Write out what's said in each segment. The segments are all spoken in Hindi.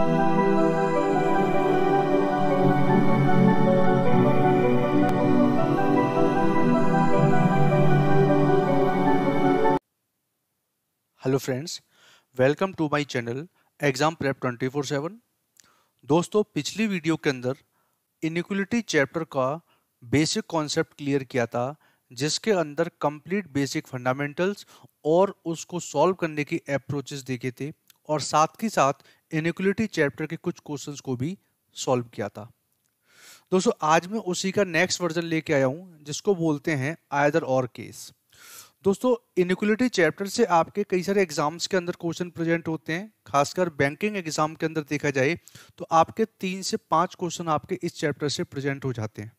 hello friends welcome to my channel exam prep 24/7 दोस्तों पिछली वीडियो के अंदर इनिक्वलिटी चैप्टर का बेसिक कॉन्सेप्ट क्लियर किया था जिसके अंदर कंप्लीट बेसिक फंडामेंटल्स और उसको सॉल्व करने की अप्रोचेस देखे थे और साथ ही साथ इनिक्वलिटी चैप्टर के कुछ क्वेश्चन को भी सॉल्व किया था दोस्तों आज मैं उसी का नेक्स्ट वर्जन लेके आया हूँ जिसको बोलते हैं आयदर और केस दोस्तों इनिक्वलिटी चैप्टर से आपके कई सारे एग्जाम्स के अंदर क्वेश्चन प्रेजेंट होते हैं खासकर बैंकिंग एग्जाम के अंदर देखा जाए तो आपके तीन से पांच क्वेश्चन आपके इस चैप्टर से प्रेजेंट हो जाते हैं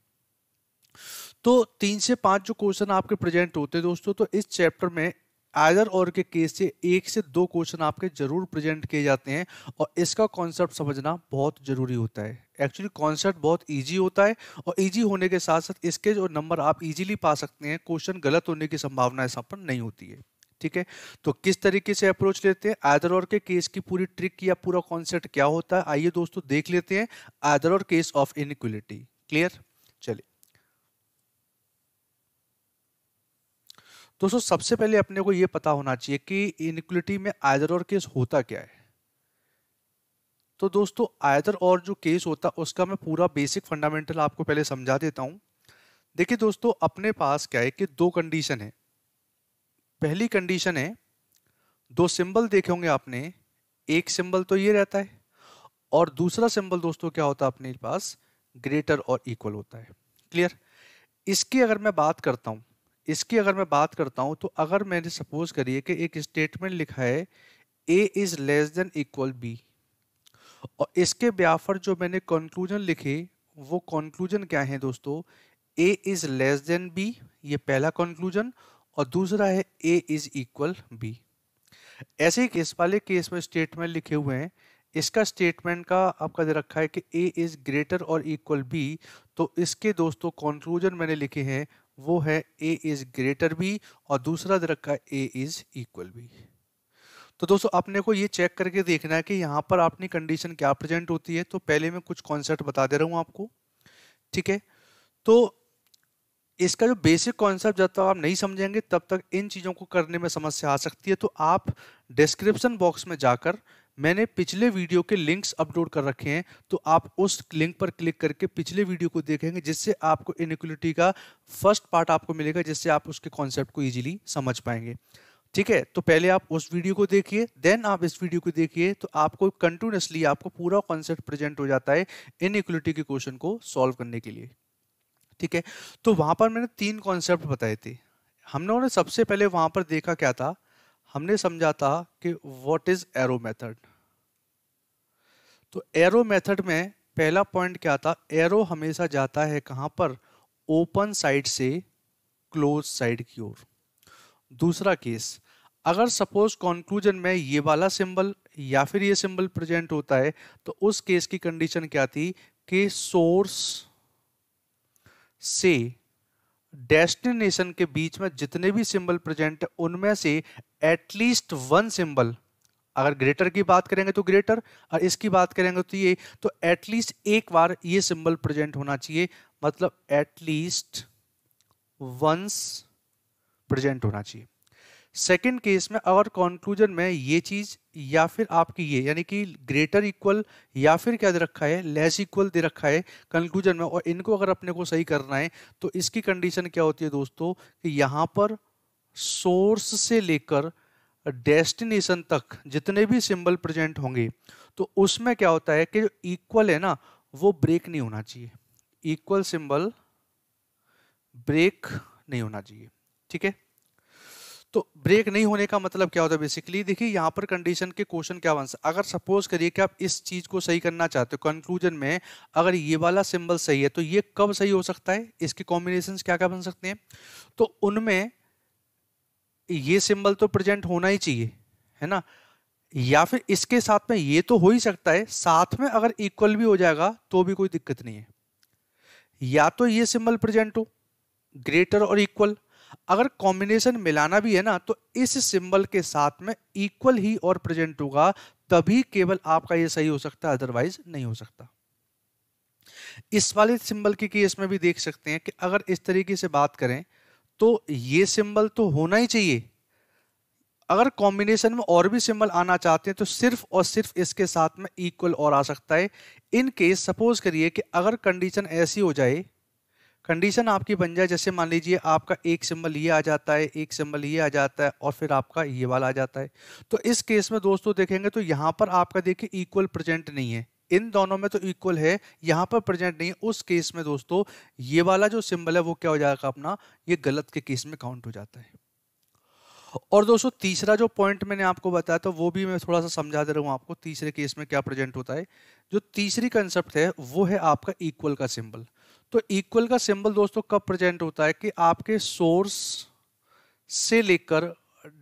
तो तीन से पांच जो क्वेश्चन आपके प्रेजेंट होते हैं दोस्तों तो इस चैप्टर में आयदर और के केस से एक से दो क्वेश्चन आपके जरूर प्रेजेंट किए जाते हैं और इसका कॉन्सेप्ट समझना बहुत जरूरी होता है एक्चुअली कॉन्सेप्ट बहुत इजी होता है और इजी होने के साथ साथ इसके जो नंबर आप इजीली पा सकते हैं क्वेश्चन गलत होने की संभावना ऐसा पर नहीं होती है ठीक है तो किस तरीके से अप्रोच लेते हैं आयदर और के केस की पूरी ट्रिक या पूरा कॉन्सेप्ट क्या होता है आइए दोस्तों देख लेते हैं आयदर और केस ऑफ इनक्विलिटी क्लियर चलिए दोस्तों सबसे पहले अपने को ये पता होना चाहिए कि इनक्विटी में आयदर और केस होता क्या है तो दोस्तों आयदर और जो केस होता है उसका मैं पूरा बेसिक फंडामेंटल आपको पहले समझा देता हूँ देखिए दोस्तों अपने पास क्या है कि दो कंडीशन है पहली कंडीशन है दो सिंबल देखे होंगे आपने एक सिंबल तो ये रहता है और दूसरा सिंबल दोस्तों क्या होता है अपने पास ग्रेटर और इक्वल होता है क्लियर इसकी अगर मैं बात करता हूँ इसकी अगर मैं बात करता हूँ तो अगर मैंने सपोज करिए कि एक स्टेटमेंट लिखा है A is less than equal B और इसके ब्याफर जो मैंने कंक्लूजन लिखे वो कंक्लूजन क्या है दोस्तों A is less than B ये पहला कंक्लूजन और दूसरा है ए इज इक्वल बी ऐसे ही केस वाले केस में स्टेटमेंट लिखे हुए हैं इसका स्टेटमेंट का आपका दे रखा है कि ए इज ग्रेटर और इक्वल बी तो इसके दोस्तों कंक्लूजन मैंने लिखे हैं वो है ए इज ग्रेटर बी और दूसरा दे रखा है ए इज इक्वल बी तो दोस्तों अपने को ये चेक करके देखना है कि यहाँ पर अपनी कंडीशन क्या प्रेजेंट होती है तो पहले मैं कुछ कॉन्सेप्ट बता दे रहा हूँ आपको ठीक है तो इसका जो बेसिक कॉन्सेप्ट जब तक आप नहीं समझेंगे तब तक इन चीज़ों को करने में समस्या आ सकती है तो आप डिस्क्रिप्शन बॉक्स में जाकर मैंने पिछले वीडियो के लिंक्स अपलोड कर रखे हैं तो आप उस लिंक पर क्लिक करके पिछले वीडियो को देखेंगे जिससे आपको इनिक्वलिटी का फर्स्ट पार्ट आपको मिलेगा जिससे आप उसके कॉन्सेप्ट को ईजिली समझ पाएंगे ठीक है तो पहले आप उस वीडियो को देखिए देन आप इस वीडियो को देखिए तो आपको कंटिन्यूसली आपको पूरा कॉन्सेप्ट प्रेजेंट हो जाता है इनइक्वलिटी के क्वेश्चन को सॉल्व करने के लिए ठीक है तो वहां पर मैंने तीन कॉन्सेप्ट बताए थे हमने सबसे पहले वहां पर देखा क्या था हमने समझा था कि व्हाट इज एरो मेथड तो एरो मेथड में पहला पॉइंट क्या था एरो हमेशा जाता है कहाँ पर ओपन साइड से क्लोज साइड की ओर दूसरा केस अगर सपोज कॉन्क्लूजन में ये वाला सिंबल या फिर ये सिंबल प्रेजेंट होता है तो उस केस की कंडीशन क्या थी कि सोर्स से डेस्टिनेशन के बीच में जितने भी सिंबल प्रेजेंट है उनमें से एटलीस्ट वन सिंबल अगर ग्रेटर की बात करेंगे तो ग्रेटर और इसकी बात करेंगे तो ये तो एटलीस्ट एक बार ये सिंबल प्रेजेंट होना चाहिए मतलब एटलीस्ट वंस प्रेजेंट होना चाहिए सेकेंड केस में अगर कॉन्क्लूजन में ये चीज़ या फिर आपकी ये यानी कि ग्रेटर इक्वल या फिर क्या दे रखा है लेस इक्वल दे रखा है कंक्लूजन में और इनको अगर अपने को सही करना है तो इसकी कंडीशन क्या होती है दोस्तों कि यहां पर सोर्स से लेकर डेस्टिनेशन तक जितने भी सिंबल प्रेजेंट होंगे तो उसमें क्या होता है कि जो इक्वल है ना वो ब्रेक नहीं होना चाहिए इक्वल सिंबल ब्रेक नहीं होना चाहिए ठीक है तो ब्रेक नहीं होने का मतलब क्या होता है बेसिकली देखिए यहाँ पर कंडीशन के क्वेश्चन क्या आंसर अगर सपोज करिए कि आप इस चीज को सही करना चाहते हो कंक्लूजन में अगर ये वाला सिंबल सही है तो ये कब सही हो सकता है इसके कॉम्बिनेशन क्या क्या बन सकते हैं तो उनमें ये सिंबल तो प्रेजेंट होना ही चाहिए है ना या फिर इसके साथ में ये तो हो ही सकता है साथ में अगर इक्वल भी हो जाएगा तो भी कोई दिक्कत नहीं है या तो ये सिंबल प्रेजेंट हो ग्रेटर और इक्वल अगर कॉम्बिनेशन मिलाना भी है ना तो इस सिंबल के साथ में इक्वल ही और प्रेजेंट होगा तभी केवल आपका ये सही हो सकता है अदरवाइज नहीं हो सकता इस वाले सिंबल के केस में भी देख सकते हैं कि अगर इस तरीके से बात करें तो ये सिंबल तो होना ही चाहिए अगर कॉम्बिनेशन में और भी सिंबल आना चाहते हैं तो सिर्फ और सिर्फ इसके साथ में इक्वल और आ सकता है इन केस सपोज करिए कि अगर कंडीशन ऐसी हो जाए कंडीशन आपकी बन जाए जैसे मान लीजिए आपका एक सिंबल ये आ जाता है एक सिंबल ये आ जाता है और फिर आपका ये वाला आ जाता है तो इस केस में दोस्तों देखेंगे तो यहाँ पर आपका देखिए इक्वल प्रेजेंट नहीं है इन दोनों में तो इक्वल है यहाँ पर प्रेजेंट नहीं है उस केस में दोस्तों ये वाला जो सिंबल है वो क्या हो जाएगा अपना ये गलत के केस में काउंट हो जाता है और दोस्तों तीसरा जो पॉइंट मैंने आपको बताया था वो भी मैं थोड़ा सा समझा दे रहा हूँ आपको तीसरे केस में क्या प्रेजेंट होता है जो तीसरी कंसेप्ट है वो है आपका इक्वल का सिंबल तो इक्वल का सिंबल दोस्तों कब प्रेजेंट होता है कि आपके सोर्स से लेकर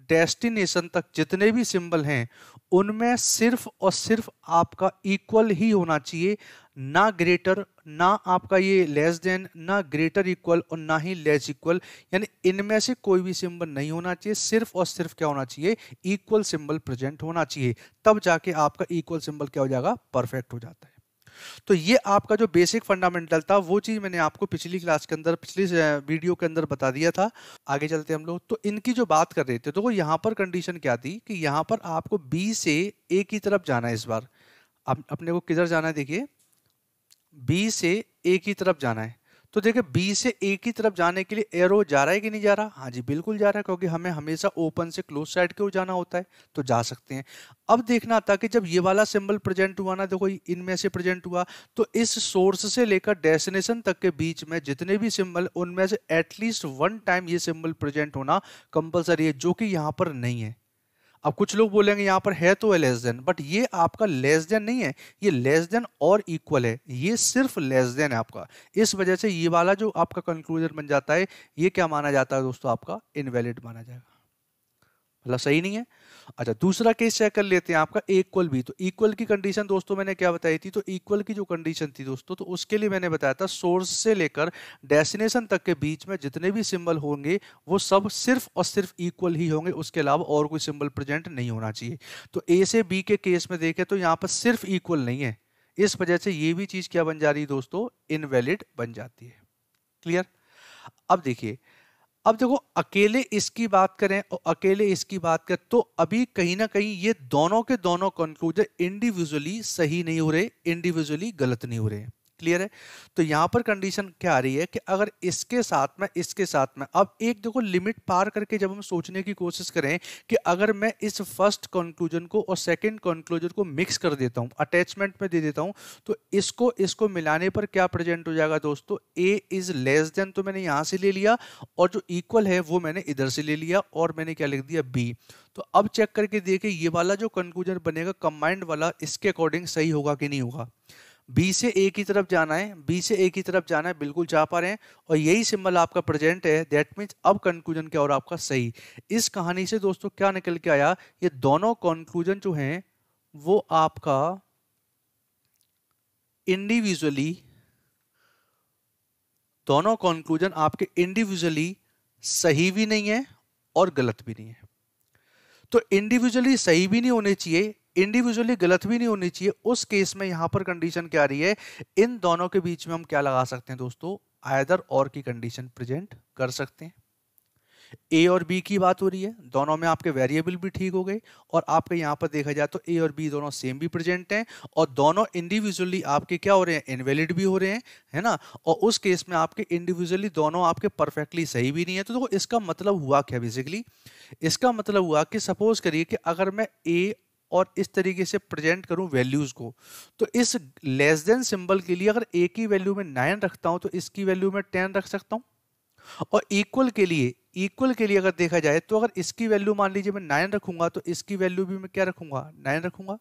डेस्टिनेशन तक जितने भी सिंबल हैं उनमें सिर्फ और सिर्फ आपका इक्वल ही होना चाहिए ना ग्रेटर ना आपका ये लेस देन ना ग्रेटर इक्वल और ना ही लेस इक्वल यानी इनमें से कोई भी सिंबल नहीं होना चाहिए सिर्फ और सिर्फ क्या होना चाहिए इक्वल सिंबल प्रेजेंट होना चाहिए तब जाके आपका इक्वल सिंबल क्या हो जाएगा परफेक्ट हो जाता है तो ये आपका जो बेसिक फंडामेंटल था वो चीज़ मैंने आपको पिछली क्लास के अंदर पिछली वीडियो के अंदर बता दिया था आगे चलते हम लोग तो इनकी जो बात कर रहे थे तो यहाँ पर कंडीशन क्या थी कि यहाँ पर आपको बी से ए की तरफ जाना है इस बार अपने को किधर जाना है देखिए बी से ए की तरफ जाना है तो देखिए बी से ए की तरफ जाने के लिए एरो जा रहा है कि नहीं जा रहा हाँ जी बिल्कुल जा रहा है क्योंकि हमें हमेशा ओपन से क्लोज साइड की ओर जाना होता है तो जा सकते हैं अब देखना था कि जब ये वाला सिंबल प्रेजेंट हुआ ना देखो इनमें से प्रेजेंट हुआ तो इस सोर्स से लेकर डेस्टिनेशन तक के बीच में जितने भी सिंबल उनमें से एटलीस्ट वन टाइम ये सिंबल प्रेजेंट होना कंपलसरी है जो कि यहाँ पर नहीं है अब कुछ लोग बोलेंगे यहाँ पर है तो है लेस देन बट ये आपका लेस देन नहीं है ये लेस देन और इक्वल है ये सिर्फ लेस देन है आपका इस वजह से ये वाला जो आपका कंक्लूजन बन जाता है ये क्या माना जाता है दोस्तों आपका इनवैलिड माना जाएगा मतलब सही नहीं है अच्छा दूसरा केस चेक कर लेते हैं आपका इक्वल भी तो इक्वल की कंडीशन दोस्तों मैंने क्या बताई थी तो इक्वल की जो कंडीशन थी दोस्तों तो उसके लिए मैंने बताया था सोर्स से लेकर डेस्टिनेशन तक के बीच में जितने भी सिंबल होंगे वो सब सिर्फ और सिर्फ इक्वल ही होंगे उसके अलावा और कोई सिंबल प्रेजेंट नहीं होना चाहिए तो ए से बी के केस में देखें तो यहाँ पर सिर्फ इक्वल नहीं है इस वजह से ये भी चीज़ क्या बन जा रही है दोस्तों इनवैलिड बन जाती है क्लियर अब देखिए अब देखो अकेले इसकी बात करें और अकेले इसकी बात करें तो अभी कहीं ना कहीं ये दोनों के दोनों कंक्लूजन इंडिविजुअली सही नहीं हो रहे इंडिविजुअली गलत नहीं हो रहे क्लियर है तो यहाँ पर कंडीशन क्या आ रही है कि अगर इसके साथ में इसके साथ में अब एक देखो लिमिट पार करके जब हम सोचने की कोशिश करें कि अगर मैं इस फर्स्ट कंक्लूजन को और सेकंड कंक्लूजन को मिक्स कर देता हूँ अटैचमेंट में दे देता हूँ तो इसको इसको मिलाने पर क्या प्रेजेंट हो जाएगा दोस्तों ए इज लेस देन तो मैंने यहाँ से ले लिया और जो इक्वल है वो मैंने इधर से ले लिया और मैंने क्या लिख दिया बी तो अब चेक करके देखे ये वाला जो कंक्लूजन बनेगा कंबाइंड वाला इसके अकॉर्डिंग सही होगा कि नहीं होगा बी से ए की तरफ जाना है बी से ए की तरफ जाना है बिल्कुल जा पा रहे हैं और यही सिंबल आपका प्रेजेंट है दैट मीन्स अब कंक्लूजन क्या और आपका सही इस कहानी से दोस्तों क्या निकल के आया ये दोनों कंक्लूजन जो हैं वो आपका इंडिविजुअली दोनों कंक्लूजन आपके इंडिविजुअली सही भी नहीं है और गलत भी नहीं है तो इंडिविजुअली सही भी नहीं होने चाहिए इंडिविजुअली गलत भी नहीं होनी चाहिए उस केस में यहां पर कंडीशन क्या रही है इन दोनों के बीच में हम क्या लगा सकते हैं दोस्तों आयदर और की कंडीशन प्रेजेंट कर सकते हैं ए और बी की बात हो रही है दोनों में आपके वेरिएबल भी ठीक हो गए और आपके यहाँ पर देखा जाए तो ए और बी दोनों सेम भी प्रेजेंट हैं और दोनों इंडिविजुअली आपके क्या हो रहे हैं इनवेलिड भी हो रहे हैं है ना और उस केस में आपके इंडिविजुअली दोनों आपके परफेक्टली सही भी नहीं है तो देखो तो इसका मतलब हुआ क्या बेसिकली इसका मतलब हुआ कि सपोज करिए कि अगर मैं ए और इस तरीके से प्रेजेंट करूं वैल्यूज़ को तो इस लेस देन सिंबल के लिए अगर ए की वैल्यू में नाइन रखता हूं तो इसकी वैल्यू में टेन रख सकता हूं और इक्वल के लिए इक्वल के लिए अगर देखा जाए तो अगर इसकी वैल्यू मान लीजिए मैं नाइन रखूंगा तो इसकी वैल्यू भी मैं क्या रखूंगा नाइन रखूंगा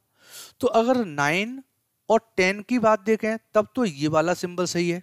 तो अगर नाइन और टेन की बात देखें तब तो ये वाला सिंबल सही है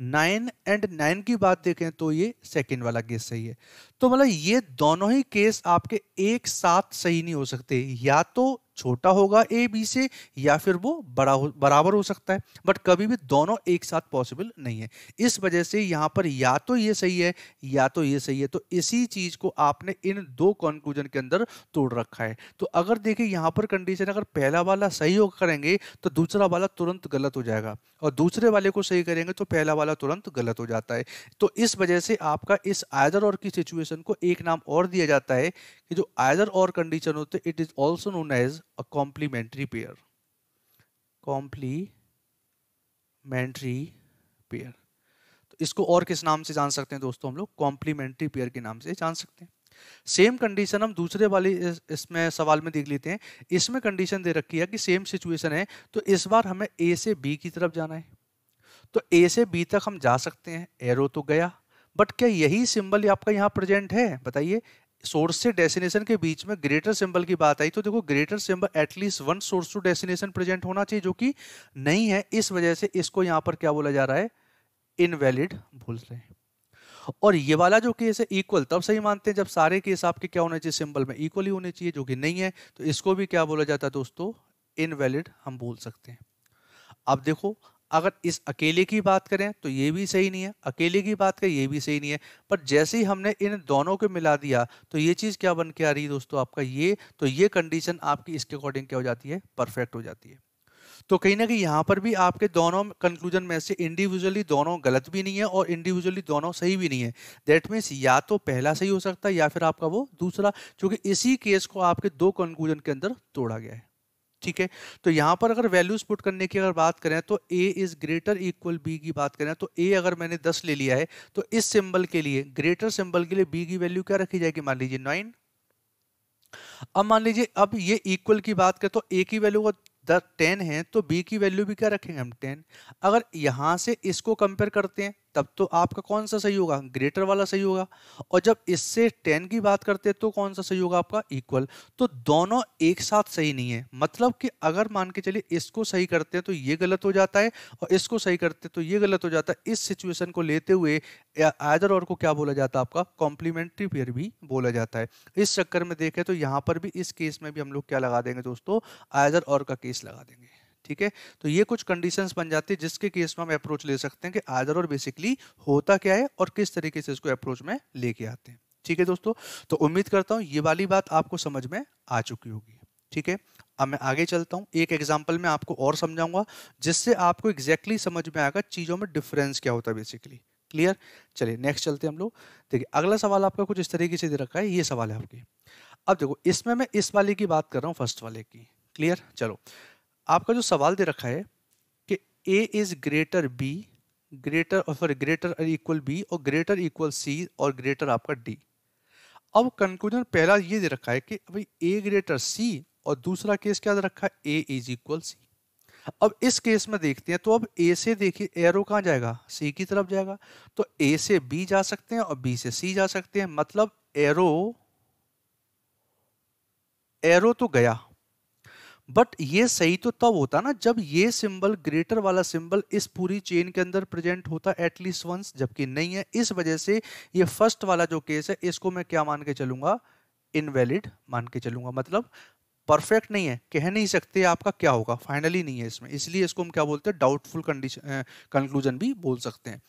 नाइन एंड नाइन की बात देखें तो ये सेकेंड वाला केस सही है तो मतलब ये दोनों ही केस आपके एक साथ सही नहीं हो सकते या तो छोटा होगा ए बी से या फिर वो बड़ा हो बराबर हो सकता है बट कभी भी दोनों एक साथ पॉसिबल नहीं है इस वजह से यहाँ पर या तो ये सही है या तो ये सही है तो इसी चीज़ को आपने इन दो कंक्लूजन के अंदर तोड़ रखा है तो अगर देखिए यहाँ पर कंडीशन अगर पहला वाला सही होकर करेंगे तो दूसरा वाला तुरंत गलत हो जाएगा और दूसरे वाले को सही करेंगे तो पहला वाला तुरंत गलत हो जाता है तो इस वजह से आपका इस आयदर और की सिचुएशन को एक नाम और दिया जाता है कि जो either or condition it is also ऑल्सो नोन एज a complementary pair complementary pair तो इसको और किस नाम से जान सकते हैं दोस्तों हम लोग कॉम्प्लीमेंट्री पेयर के नाम से जान सकते हैं सेम कंडीशन हम दूसरे वाले इस, इसमें सवाल में देख लेते हैं इसमें कंडीशन दे रखी है कि सेम सिचुएशन है तो इस बार हमें ए से बी की तरफ जाना है तो ए से बी तक हम जा सकते हैं एरो तो गया बट क्या यही सिंबल आपका यहाँ प्रेजेंट है बताइए सोर्स से डेस्टिनेशन के बीच में ग्रेटर सिंबल की बात आई तो देखो greater symbol at least one source to destination present होना चाहिए जो कि नहीं है इस वजह से इसको यहां पर क्या बोला जा रहा है इनवैलिड बोल रहे हैं और ये वाला जो केस है इक्वल तब सही मानते हैं जब सारे केस आपके क्या होने चाहिए सिंबल में इक्वल ही होने चाहिए जो कि नहीं है तो इसको भी क्या बोला जाता है दोस्तों इनवैलिड हम बोल सकते हैं अब देखो अगर इस अकेले की बात करें तो ये भी सही नहीं है अकेले की बात करें ये भी सही नहीं है पर जैसे ही हमने इन दोनों को मिला दिया तो ये चीज़ क्या बन के आ रही है दोस्तों आपका ये तो ये कंडीशन आपकी इसके अकॉर्डिंग क्या हो जाती है परफेक्ट हो जाती है तो कहीं ना कहीं यहाँ पर भी आपके दोनों कंक्लूजन में से इंडिविजुअली दोनों गलत भी नहीं है और इंडिविजुअली दोनों सही भी नहीं है दैट मीन्स या तो पहला सही हो सकता है या फिर आपका वो दूसरा क्योंकि इसी केस को आपके दो कंक्लूजन के अंदर तोड़ा गया है ठीक है तो यहाँ पर अगर वैल्यूज पुट करने की अगर बात करें तो A is greater equal B की बात करें तो ए अगर मैंने दस ले लिया है तो इस सिंबल के लिए ग्रेटर सिंबल के लिए बी की वैल्यू क्या रखी जाएगी मान लीजिए नाइन अब मान लीजिए अब ये इक्वल की बात करें तो ए की वैल्यू अगर दस टेन है तो बी की वैल्यू भी क्या रखेंगे हम टेन अगर यहाँ से इसको कंपेयर करते हैं तब तो आपका कौन सा सही होगा ग्रेटर वाला सही होगा और जब इससे टेन की बात करते हैं तो कौन सा सही होगा आपका इक्वल तो दोनों एक साथ सही नहीं है मतलब कि अगर मान के चलिए इसको सही करते हैं तो ये गलत हो जाता है और इसको सही करते हैं तो ये गलत हो जाता है इस सिचुएशन को लेते हुए आदर और को क्या बोला जाता है आपका कॉम्प्लीमेंट्री पेयर भी बोला जाता है इस चक्कर में देखें तो यहाँ पर भी इस केस में भी हम लोग क्या लगा देंगे दोस्तों आयदर और का केस लगा देंगे ठीक है तो ये कुछ कंडीशंस बन जाती है जिसके केस में हम अप्रोच ले सकते हैं कि आदर और बेसिकली होता क्या है और किस तरीके से इसको अप्रोच में लेके आते हैं ठीक है दोस्तों तो उम्मीद करता हूँ ये वाली बात आपको समझ में आ चुकी होगी ठीक है अब मैं आगे चलता हूँ एक एग्जाम्पल में आपको और समझाऊंगा जिससे आपको एग्जैक्टली exactly समझ में आएगा चीज़ों में डिफरेंस क्या होता है बेसिकली क्लियर चलिए नेक्स्ट चलते हैं हम लोग देखिए अगला सवाल आपका कुछ इस तरीके से दे रखा है ये सवाल है आपके अब देखो इसमें मैं इस वाले की बात कर रहा हूँ फर्स्ट वाले की क्लियर चलो आपका जो सवाल दे रखा है कि A is greater B greater sorry greater equal B और ग्रेटर इक्वल सी और ग्रेटर आपका डी अब कंक्लूजन पहला ये दे रखा है कि भाई ए ग्रेटर सी और दूसरा केस क्या दे रखा है ए इज इक्वल सी अब इस केस में देखते हैं तो अब ए से देखिए एरो कहाँ जाएगा सी की तरफ जाएगा तो ए से बी जा सकते हैं और बी से सी जा सकते हैं मतलब एरो एरो तो गया बट ये सही तो तब होता ना जब ये सिंबल ग्रेटर वाला सिंबल इस पूरी चेन के अंदर प्रेजेंट होता एटलीस्ट वंस जबकि नहीं है इस वजह से ये फर्स्ट वाला जो केस है इसको मैं क्या मान के चलूंगा इनवैलिड मान के चलूंगा मतलब परफेक्ट नहीं है कह नहीं सकते आपका क्या होगा फाइनली नहीं है इसमें इसलिए इसको हम क्या बोलते हैं डाउटफुल कंडीशन कंक्लूजन भी बोल सकते हैं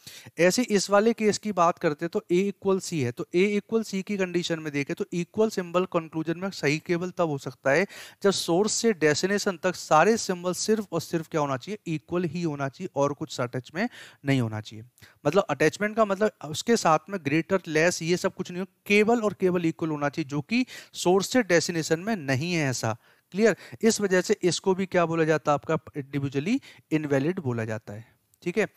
ऐसे इस वाले केस की बात करते हैं तो ए इक्वल सी है तो ए इक्वल सी की कंडीशन में देखें तो इक्वल सिंबल कंक्लूजन में सही केवल तब हो सकता है जब सोर्स से डेस्टिनेशन तक सारे सिंबल सिर्फ और सिर्फ क्या होना चाहिए इक्वल ही होना चाहिए और कुछ अटैच में नहीं होना चाहिए मतलब अटैचमेंट का मतलब उसके साथ में ग्रेटर लेस ये सब कुछ नहीं हो केवल और केवल इक्वल होना चाहिए जो कि सोर्स से डेस्टिनेशन में नहीं है ऐसा था क्लियर इस वजह से इसको भी क्या बोला जाता है आपका इंडिविजुअली इनवैलिड बोला जाता है ठीक है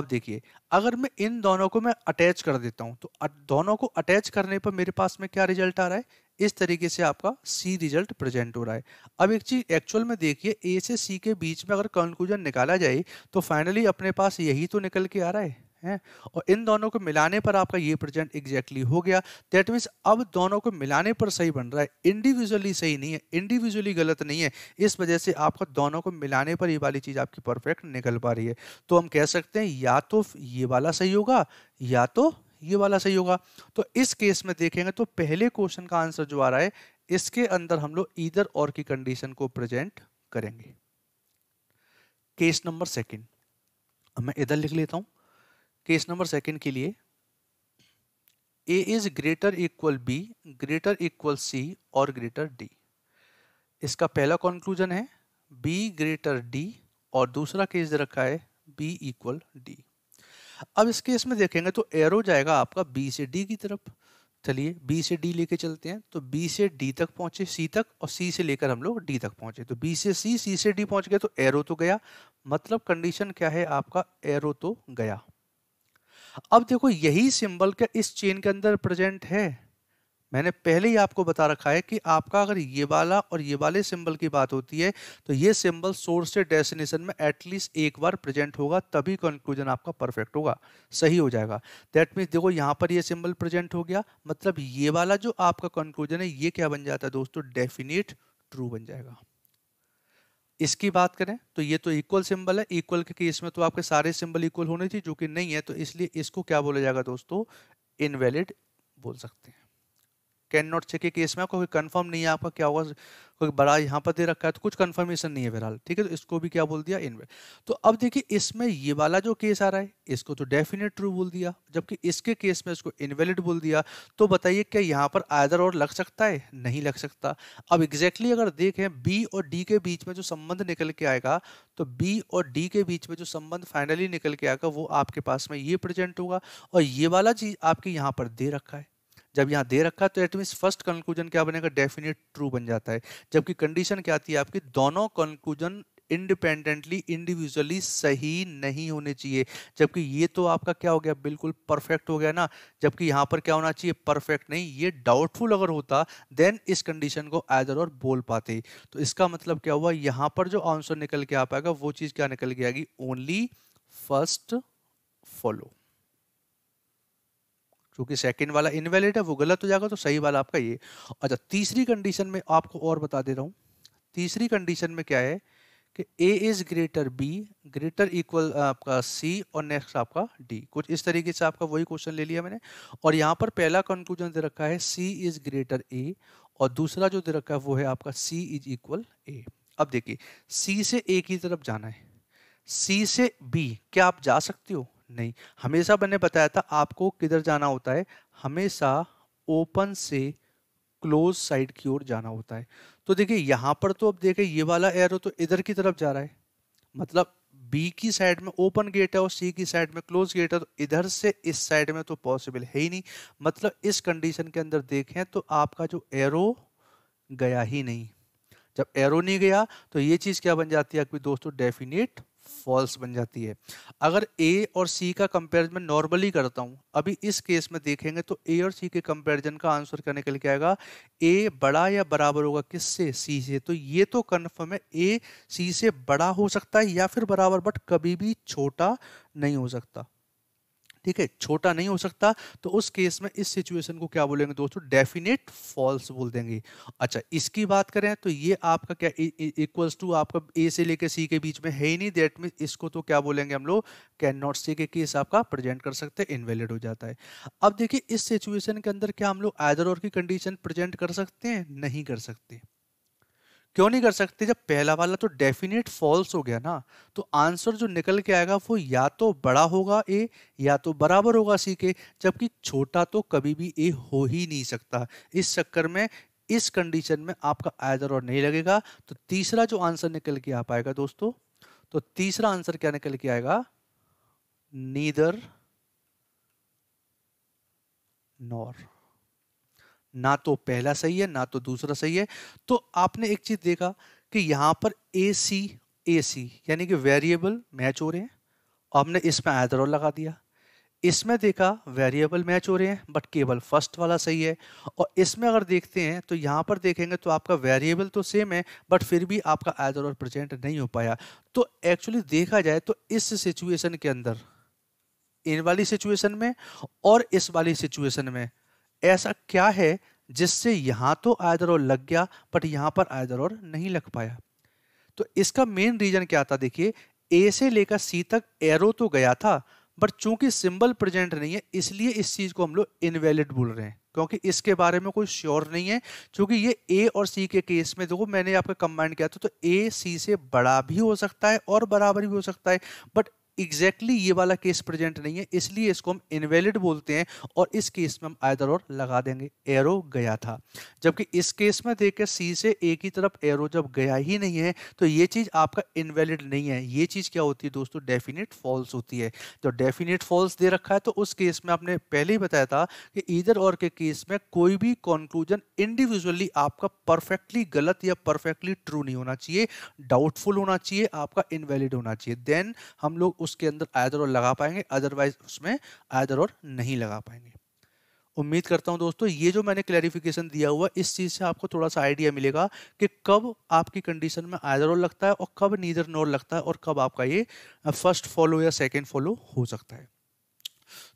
अब देखिए अगर मैं इन दोनों को मैं अटैच कर देता हूं तो दोनों को अटैच करने पर मेरे पास में क्या रिजल्ट आ रहा है इस तरीके से आपका सी रिजल्ट प्रेजेंट हो रहा है अब एक चीज एक्चुअल में देखिए ए से सी के बीच में अगर कंक्लूजन निकाला जाए तो फाइनली अपने पास यही तो निकल के आ रहा है हैं और इन दोनों को मिलाने पर आपका ये प्रेजेंट एग्जैक्टली हो गया दैट मीन्स अब दोनों को मिलाने पर सही बन रहा है इंडिविजुअली सही नहीं है इंडिविजुअली गलत नहीं है इस वजह से आपका दोनों को मिलाने पर ये वाली चीज़ आपकी परफेक्ट निकल पा रही है तो हम कह सकते हैं या तो ये वाला सही होगा या तो ये वाला सही होगा तो इस केस में देखेंगे तो पहले क्वेश्चन का आंसर जो आ रहा है इसके अंदर हम लोग इधर और की कंडीशन को प्रेजेंट करेंगे केस नंबर सेकंड मैं इधर लिख लेता हूं केस नंबर सेकंड के लिए A is greater equal B greater equal C और ग्रेटर डी इसका पहला कंक्लूजन है बी ग्रेटर डी और दूसरा केस दे रखा है बी इक्वल डी अब इस केस में देखेंगे तो एरो जाएगा आपका बी से डी की तरफ चलिए बी से डी लेके चलते हैं तो बी से डी तक पहुंचे सी तक और सी से लेकर हम लोग डी तक पहुंचे तो बी से सी सी से डी पहुंच गए तो एरो तो गया मतलब कंडीशन क्या है आपका एरो तो गया अब देखो यही सिंबल क्या इस चेन के अंदर प्रेजेंट है मैंने पहले ही आपको बता रखा है कि आपका अगर ये वाला और ये वाले सिंबल की बात होती है तो ये सिंबल सोर्स से डेस्टिनेशन में एटलीस्ट एक बार प्रेजेंट होगा तभी कंक्लूजन आपका परफेक्ट होगा सही हो जाएगा दैट मीन्स देखो यहाँ पर ये सिंबल प्रेजेंट हो गया मतलब ये वाला जो आपका कंक्लूजन है ये क्या बन जाता है दोस्तों डेफिनेट ट्रू बन जाएगा इसकी बात करें तो ये तो इक्वल सिंबल है इक्वल के केस में तो आपके सारे सिंबल इक्वल होने चाहिए जो कि नहीं है तो इसलिए इसको क्या बोला जाएगा दोस्तों इनवैलिड बोल सकते हैं कैन नॉट चेक केस में आपका कोई कन्फर्म नहीं है आपका क्या होगा कोई बड़ा यहाँ पर दे रखा है तो कुछ कन्फर्मेशन नहीं है बहरहाल ठीक है तो इसको भी क्या बोल दिया इनवेड तो अब देखिए इसमें ये वाला जो केस आ रहा है इसको तो डेफिनेट ट्रू बोल दिया जबकि इसके केस में इसको इनवेलिड बोल दिया तो बताइए क्या यहाँ पर आयदर और लग सकता है नहीं लग सकता अब एग्जैक्टली exactly अगर देखें बी और डी के बीच में जो संबंध निकल के आएगा तो बी और डी के बीच में जो संबंध फाइनली निकल के आएगा वो आपके पास में ये प्रेजेंट होगा और ये वाला चीज आपके यहाँ पर दे रखा है जब यहाँ दे रखा तो एट मीन्स फर्स्ट कंक्लूजन क्या बनेगा डेफिनेट ट्रू बन जाता है जबकि कंडीशन क्या आती है आपकी दोनों कंक्लूजन इंडिपेंडेंटली इंडिविजुअली सही नहीं होने चाहिए जबकि ये तो आपका क्या हो गया बिल्कुल परफेक्ट हो गया ना जबकि यहाँ पर क्या होना चाहिए परफेक्ट नहीं ये डाउटफुल अगर होता देन इस कंडीशन को आदर और बोल पाते तो इसका मतलब क्या हुआ यहाँ पर जो आंसर निकल के आ पाएगा वो चीज़ क्या निकल के आएगी ओनली फर्स्ट फॉलो क्योंकि सेकंड वाला इनवैलिड है वो गलत हो जाएगा तो सही वाला आपका ये अच्छा तीसरी कंडीशन में आपको और बता दे रहा हूँ तीसरी कंडीशन में क्या है कि A is greater B greater equal आपका सी और नेक्स्ट आपका डी कुछ इस तरीके से आपका वही क्वेश्चन ले लिया मैंने और यहाँ पर पहला कंक्लूजन दे रखा है सी इज़ ग्रेटर ए और दूसरा जो दे रखा है वो है आपका सी इज इक्वल ए अब देखिए सी से ए की तरफ जाना है सी से बी क्या आप जा सकते हो नहीं हमेशा मैंने बताया था आपको किधर जाना होता है हमेशा ओपन से क्लोज साइड की ओर जाना होता है तो देखिए यहाँ पर तो अब देखें ये वाला एरो तो इधर की तरफ जा रहा है मतलब बी की साइड में ओपन गेट है और सी की साइड में क्लोज गेट है तो इधर से इस साइड में तो पॉसिबल है ही नहीं मतलब इस कंडीशन के अंदर देखें तो आपका जो एरो गया ही नहीं जब एरो नहीं गया तो ये चीज़ क्या बन जाती है आपकी दोस्तों डेफिनेट फॉल्स बन जाती है अगर ए और सी का कंपैरिजन नॉर्मली करता हूँ अभी इस केस में देखेंगे तो ए और सी के कंपैरिजन का आंसर क्या निकल के आएगा ए बड़ा या बराबर होगा किससे सी से तो ये तो कन्फर्म है ए सी से बड़ा हो सकता है या फिर बराबर बट कभी भी छोटा नहीं हो सकता ठीक है छोटा नहीं हो सकता तो उस केस में इस सिचुएशन को क्या बोलेंगे दोस्तों डेफिनेट फॉल्स बोल देंगे अच्छा इसकी बात करें तो ये आपका क्या इक्वल्स टू आपका ए से लेकर सी के बीच में है ही नहीं देट मीन इसको तो क्या बोलेंगे हम लोग कैन नॉट सी के केस आपका प्रेजेंट कर सकते हैं इनवेलिड हो जाता है अब देखिए इस सिचुएशन के अंदर क्या हम लोग आयदर और की कंडीशन प्रेजेंट कर सकते हैं नहीं कर सकते क्यों नहीं कर सकते जब पहला वाला तो डेफिनेट फॉल्स हो गया ना तो आंसर जो निकल के आएगा वो या तो बड़ा होगा ए या तो बराबर होगा सी के जबकि छोटा तो कभी भी ए हो ही नहीं सकता इस चक्कर में इस कंडीशन में आपका आयदर और नहीं लगेगा तो तीसरा जो आंसर निकल के आ पाएगा दोस्तों तो तीसरा आंसर क्या निकल के आएगा नीदर नॉर ना तो पहला सही है ना तो दूसरा सही है तो आपने एक चीज़ देखा कि यहाँ पर ए सी ए सी यानी कि वेरिएबल मैच हो रहे हैं आपने इसमें आयदरोल लगा दिया इसमें देखा वेरिएबल मैच हो रहे हैं बट केवल फर्स्ट वाला सही है और इसमें अगर देखते हैं तो यहाँ पर देखेंगे तो आपका वेरिएबल तो सेम है बट फिर भी आपका आयदर और प्रजेंट नहीं हो पाया तो एक्चुअली देखा जाए तो इस सिचुएशन के अंदर इन वाली सिचुएशन में और इस वाली सिचुएशन में ऐसा क्या है जिससे यहाँ तो आयदर और लग गया बट यहाँ पर आयदर और नहीं लग पाया तो इसका मेन रीजन क्या था देखिए ए से लेकर सी तक एरो तो गया था बट चूंकि सिंबल प्रेजेंट नहीं है इसलिए इस चीज़ को हम लोग इनवैलिड बोल रहे हैं क्योंकि इसके बारे में कोई श्योर नहीं है क्योंकि ये ए और सी के केस में देखो मैंने आपका कंबाइंड किया था तो ए सी से बड़ा भी हो सकता है और बराबर भी हो सकता है बट एग्जैक्टली exactly ये वाला केस प्रेजेंट नहीं है इसलिए इसको हम इनवैलिड बोलते हैं और इस केस में हम आयदर और लगा देंगे एरो गया था जबकि इस केस में देखे सी से ए की तरफ एरो जब गया ही नहीं है तो ये चीज़ आपका इनवैलिड नहीं है ये चीज़ क्या होती है दोस्तों डेफिनेट फॉल्स होती है तो डेफिनेट फॉल्स दे रखा है तो उस केस में आपने पहले ही बताया था कि इधर और के केस में कोई भी कंक्लूजन इंडिविजुअली आपका परफेक्टली गलत या परफेक्टली ट्रू नहीं होना चाहिए डाउटफुल होना चाहिए आपका इनवैलिड होना चाहिए देन हम लोग उसके अंदर आयदर और लगा पाएंगे अदरवाइज उसमें आयदर और नहीं लगा पाएंगे उम्मीद करता हूं दोस्तों ये जो मैंने क्लैरिफिकेशन दिया हुआ इस चीज़ से आपको थोड़ा सा आइडिया मिलेगा कि कब आपकी कंडीशन में आयदर और लगता है और कब नीदर नोर लगता है और कब आपका ये फर्स्ट फॉलो या सेकेंड फॉलो हो सकता है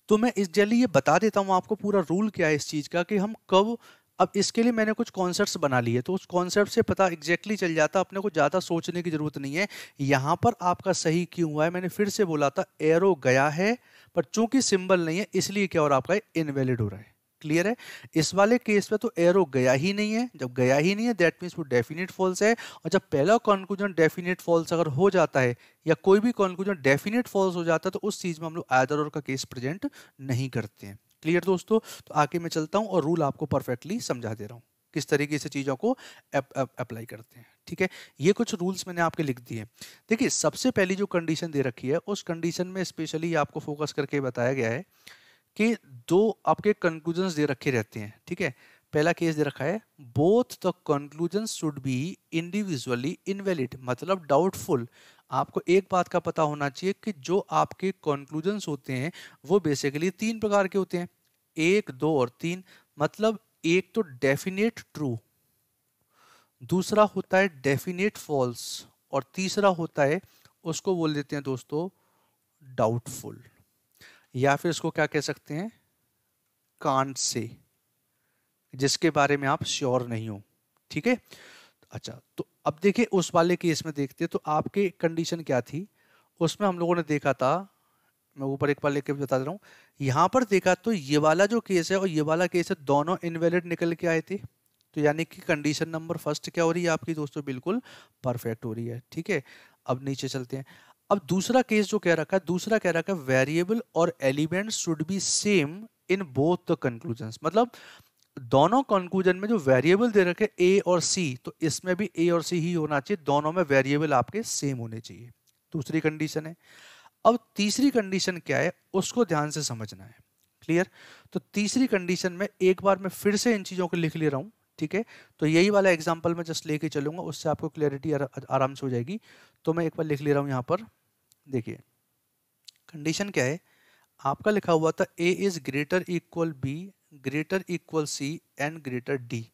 तो मैं इस जल्दी ये बता देता हूँ आपको पूरा रूल क्या है इस चीज़ का कि हम कब अब इसके लिए मैंने कुछ कॉन्सेप्ट बना लिए तो उस कॉन्सेप्ट से पता एग्जैक्टली exactly चल जाता अपने को ज़्यादा सोचने की ज़रूरत नहीं है यहाँ पर आपका सही क्यों हुआ है मैंने फिर से बोला था एरो गया है पर चूंकि सिंबल नहीं है इसलिए क्या और आपका इनवेलिड हो रहा है क्लियर है इस वाले केस में तो एरो गया ही नहीं है जब गया ही नहीं है दैट मीन्स वो डेफिनेट फॉल्स है और जब पहला कॉन्क्लूजन डेफिनेट फॉल्स अगर हो जाता है या कोई भी कॉन्क्लूजन डेफिनेट फॉल्स हो जाता है तो उस चीज़ में हम लोग आयदर और का केस प्रेजेंट नहीं करते हैं क्लियर दोस्तों तो आगे मैं चलता हूँ और रूल आपको परफेक्टली समझा दे रहा हूँ किस तरीके से चीज़ों को अप्लाई करते हैं ठीक है ये कुछ रूल्स मैंने आपके लिख दिए देखिए सबसे पहली जो कंडीशन दे रखी है उस कंडीशन में स्पेशली आपको फोकस करके बताया गया है कि दो आपके कंक्लूजन दे रखे रहते हैं ठीक है पहला केस दे रखा है both the conclusion should be individually invalid मतलब डाउटफुल आपको एक बात का पता होना चाहिए कि जो आपके कंक्लूजन्स होते हैं वो बेसिकली तीन प्रकार के होते हैं एक दो और तीन मतलब एक तो डेफिनेट ट्रू दूसरा होता है डेफिनेट फॉल्स और तीसरा होता है उसको बोल देते हैं दोस्तों डाउटफुल या फिर इसको क्या कह सकते हैं कांट से जिसके बारे में आप श्योर नहीं हो ठीक है अच्छा तो अब देखिए उस वाले केस में देखते तो आपके कंडीशन क्या थी उसमें हम लोगों ने देखा था मैं ऊपर एक बार लेके बता दे रहा हूँ यहाँ पर देखा तो ये वाला जो केस है और ये वाला केस है दोनों इनवैलिड निकल के आए थे तो यानी कि कंडीशन नंबर फर्स्ट क्या हो रही है आपकी दोस्तों बिल्कुल परफेक्ट हो रही है ठीक है अब नीचे चलते हैं अब दूसरा केस जो कह रखा है दूसरा कह रखा है वेरिएबल और element should be same in both the conclusion मतलब दोनों कंक्लूजन में जो वेरिएबल दे रखे ए और सी तो इसमें भी ए और सी ही होना चाहिए दोनों में वेरिएबल आपके सेम होने चाहिए दूसरी कंडीशन है अब तीसरी कंडीशन क्या है उसको ध्यान से समझना है क्लियर तो तीसरी कंडीशन में एक बार मैं फिर से इन चीज़ों को लिख ले रहा हूं ठीक है तो यही वाला एग्जाम्पल मैं जस्ट लेके चलूंगा उससे आपको क्लियरिटी आराम से हो जाएगी तो मैं एक बार लिख ले रहा हूं यहाँ पर देखिए कंडीशन क्या है आपका लिखा हुआ था A is greater equal B greater equal C and greater D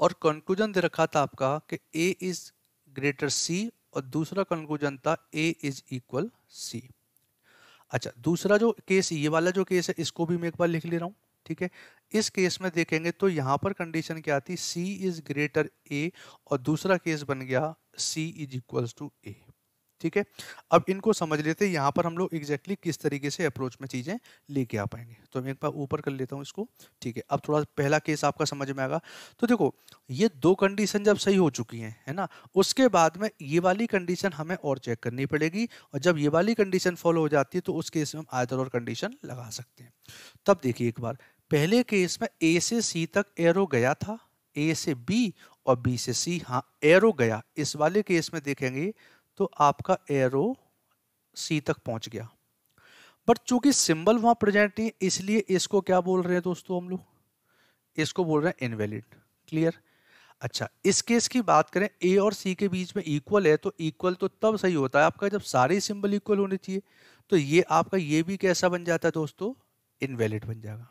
और कंक्लूजन दे रखा था आपका कि ए इज ग्रेटर सी और दूसरा कंक्लूजन था ए इज इक्वल सी अच्छा दूसरा जो केस ये वाला जो केस है इसको भी मैं एक बार लिख ले रहा हूँ ठीक है इस केस में देखेंगे तो यहाँ पर कंडीशन क्या आती सी इज ग्रेटर ए और दूसरा केस बन गया C is equals to A ठीक है अब इनको समझ लेते हैं यहाँ पर हम लोग एग्जैक्टली किस तरीके से अप्रोच में चीज़ें लेके आ पाएंगे तो मैं एक बार ऊपर कर लेता हूँ इसको ठीक है अब थोड़ा पहला केस आपका समझ में आएगा तो देखो ये दो कंडीशन जब सही हो चुकी हैं है ना उसके बाद में ये वाली कंडीशन हमें और चेक करनी पड़ेगी और जब ये वाली कंडीशन फॉलो हो जाती है तो उस केस में हम आयदर और कंडीशन लगा सकते हैं तब देखिए एक बार पहले केस में ए से सी तक एरो गया था ए से बी और बी से सी हाँ एरो गया इस वाले केस में देखेंगे तो आपका एरो सी तक पहुंच गया बट चूंकि सिंबल वहां प्रेजेंट नहीं है इसलिए इसको क्या बोल रहे हैं दोस्तों हम लोग इसको बोल रहे हैं इनवैलिड क्लियर अच्छा इस केस की बात करें ए और सी के बीच में इक्वल है तो इक्वल तो तब सही होता है आपका जब सारे सिंबल इक्वल होने चाहिए तो ये आपका ये भी कैसा बन जाता है दोस्तों इनवैलिड बन जाएगा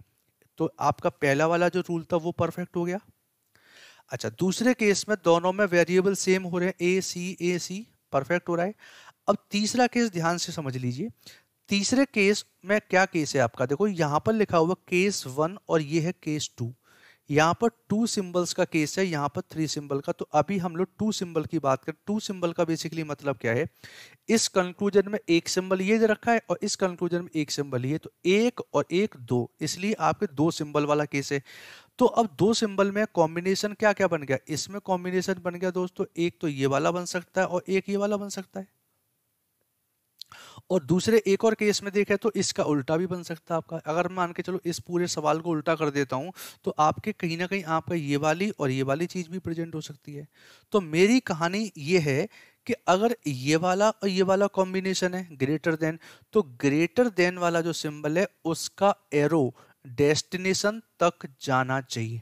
तो आपका पहला वाला जो रूल था वो परफेक्ट हो गया अच्छा दूसरे केस में दोनों में वेरिएबल सेम हो रहे हैं ए सी ए सी परफेक्ट हो रहा है अब तीसरा केस ध्यान से समझ लीजिए तीसरे केस में क्या केस है आपका देखो यहाँ पर लिखा हुआ केस वन और ये है केस टू यहाँ पर टू सिंबल्स का केस है यहाँ पर थ्री सिंबल का तो अभी हम लोग टू सिंबल की बात करें टू सिंबल का बेसिकली मतलब क्या है इस कंक्लूजन में एक सिंबल ये रखा है और इस कंक्लूजन में एक सिंबल ये तो एक और एक दो इसलिए आपके दो सिंबल वाला केस है तो अब दो सिंबल में कॉम्बिनेशन क्या क्या बन गया इसमें कॉम्बिनेशन बन गया दोस्तों एक तो ये वाला बन सकता है और एक ये वाला बन सकता है और दूसरे एक और केस में देखे तो इसका उल्टा भी बन सकता है आपका अगर मान के चलो इस पूरे सवाल को उल्टा कर देता हूं तो आपके कहीं ना कहीं आपका ये वाली और ये वाली चीज़ भी प्रेजेंट हो सकती है तो मेरी कहानी ये है कि अगर ये वाला और ये वाला कॉम्बिनेशन है ग्रेटर देन तो ग्रेटर देन वाला जो सिंबल है उसका एरो डेस्टिनेशन तक जाना चाहिए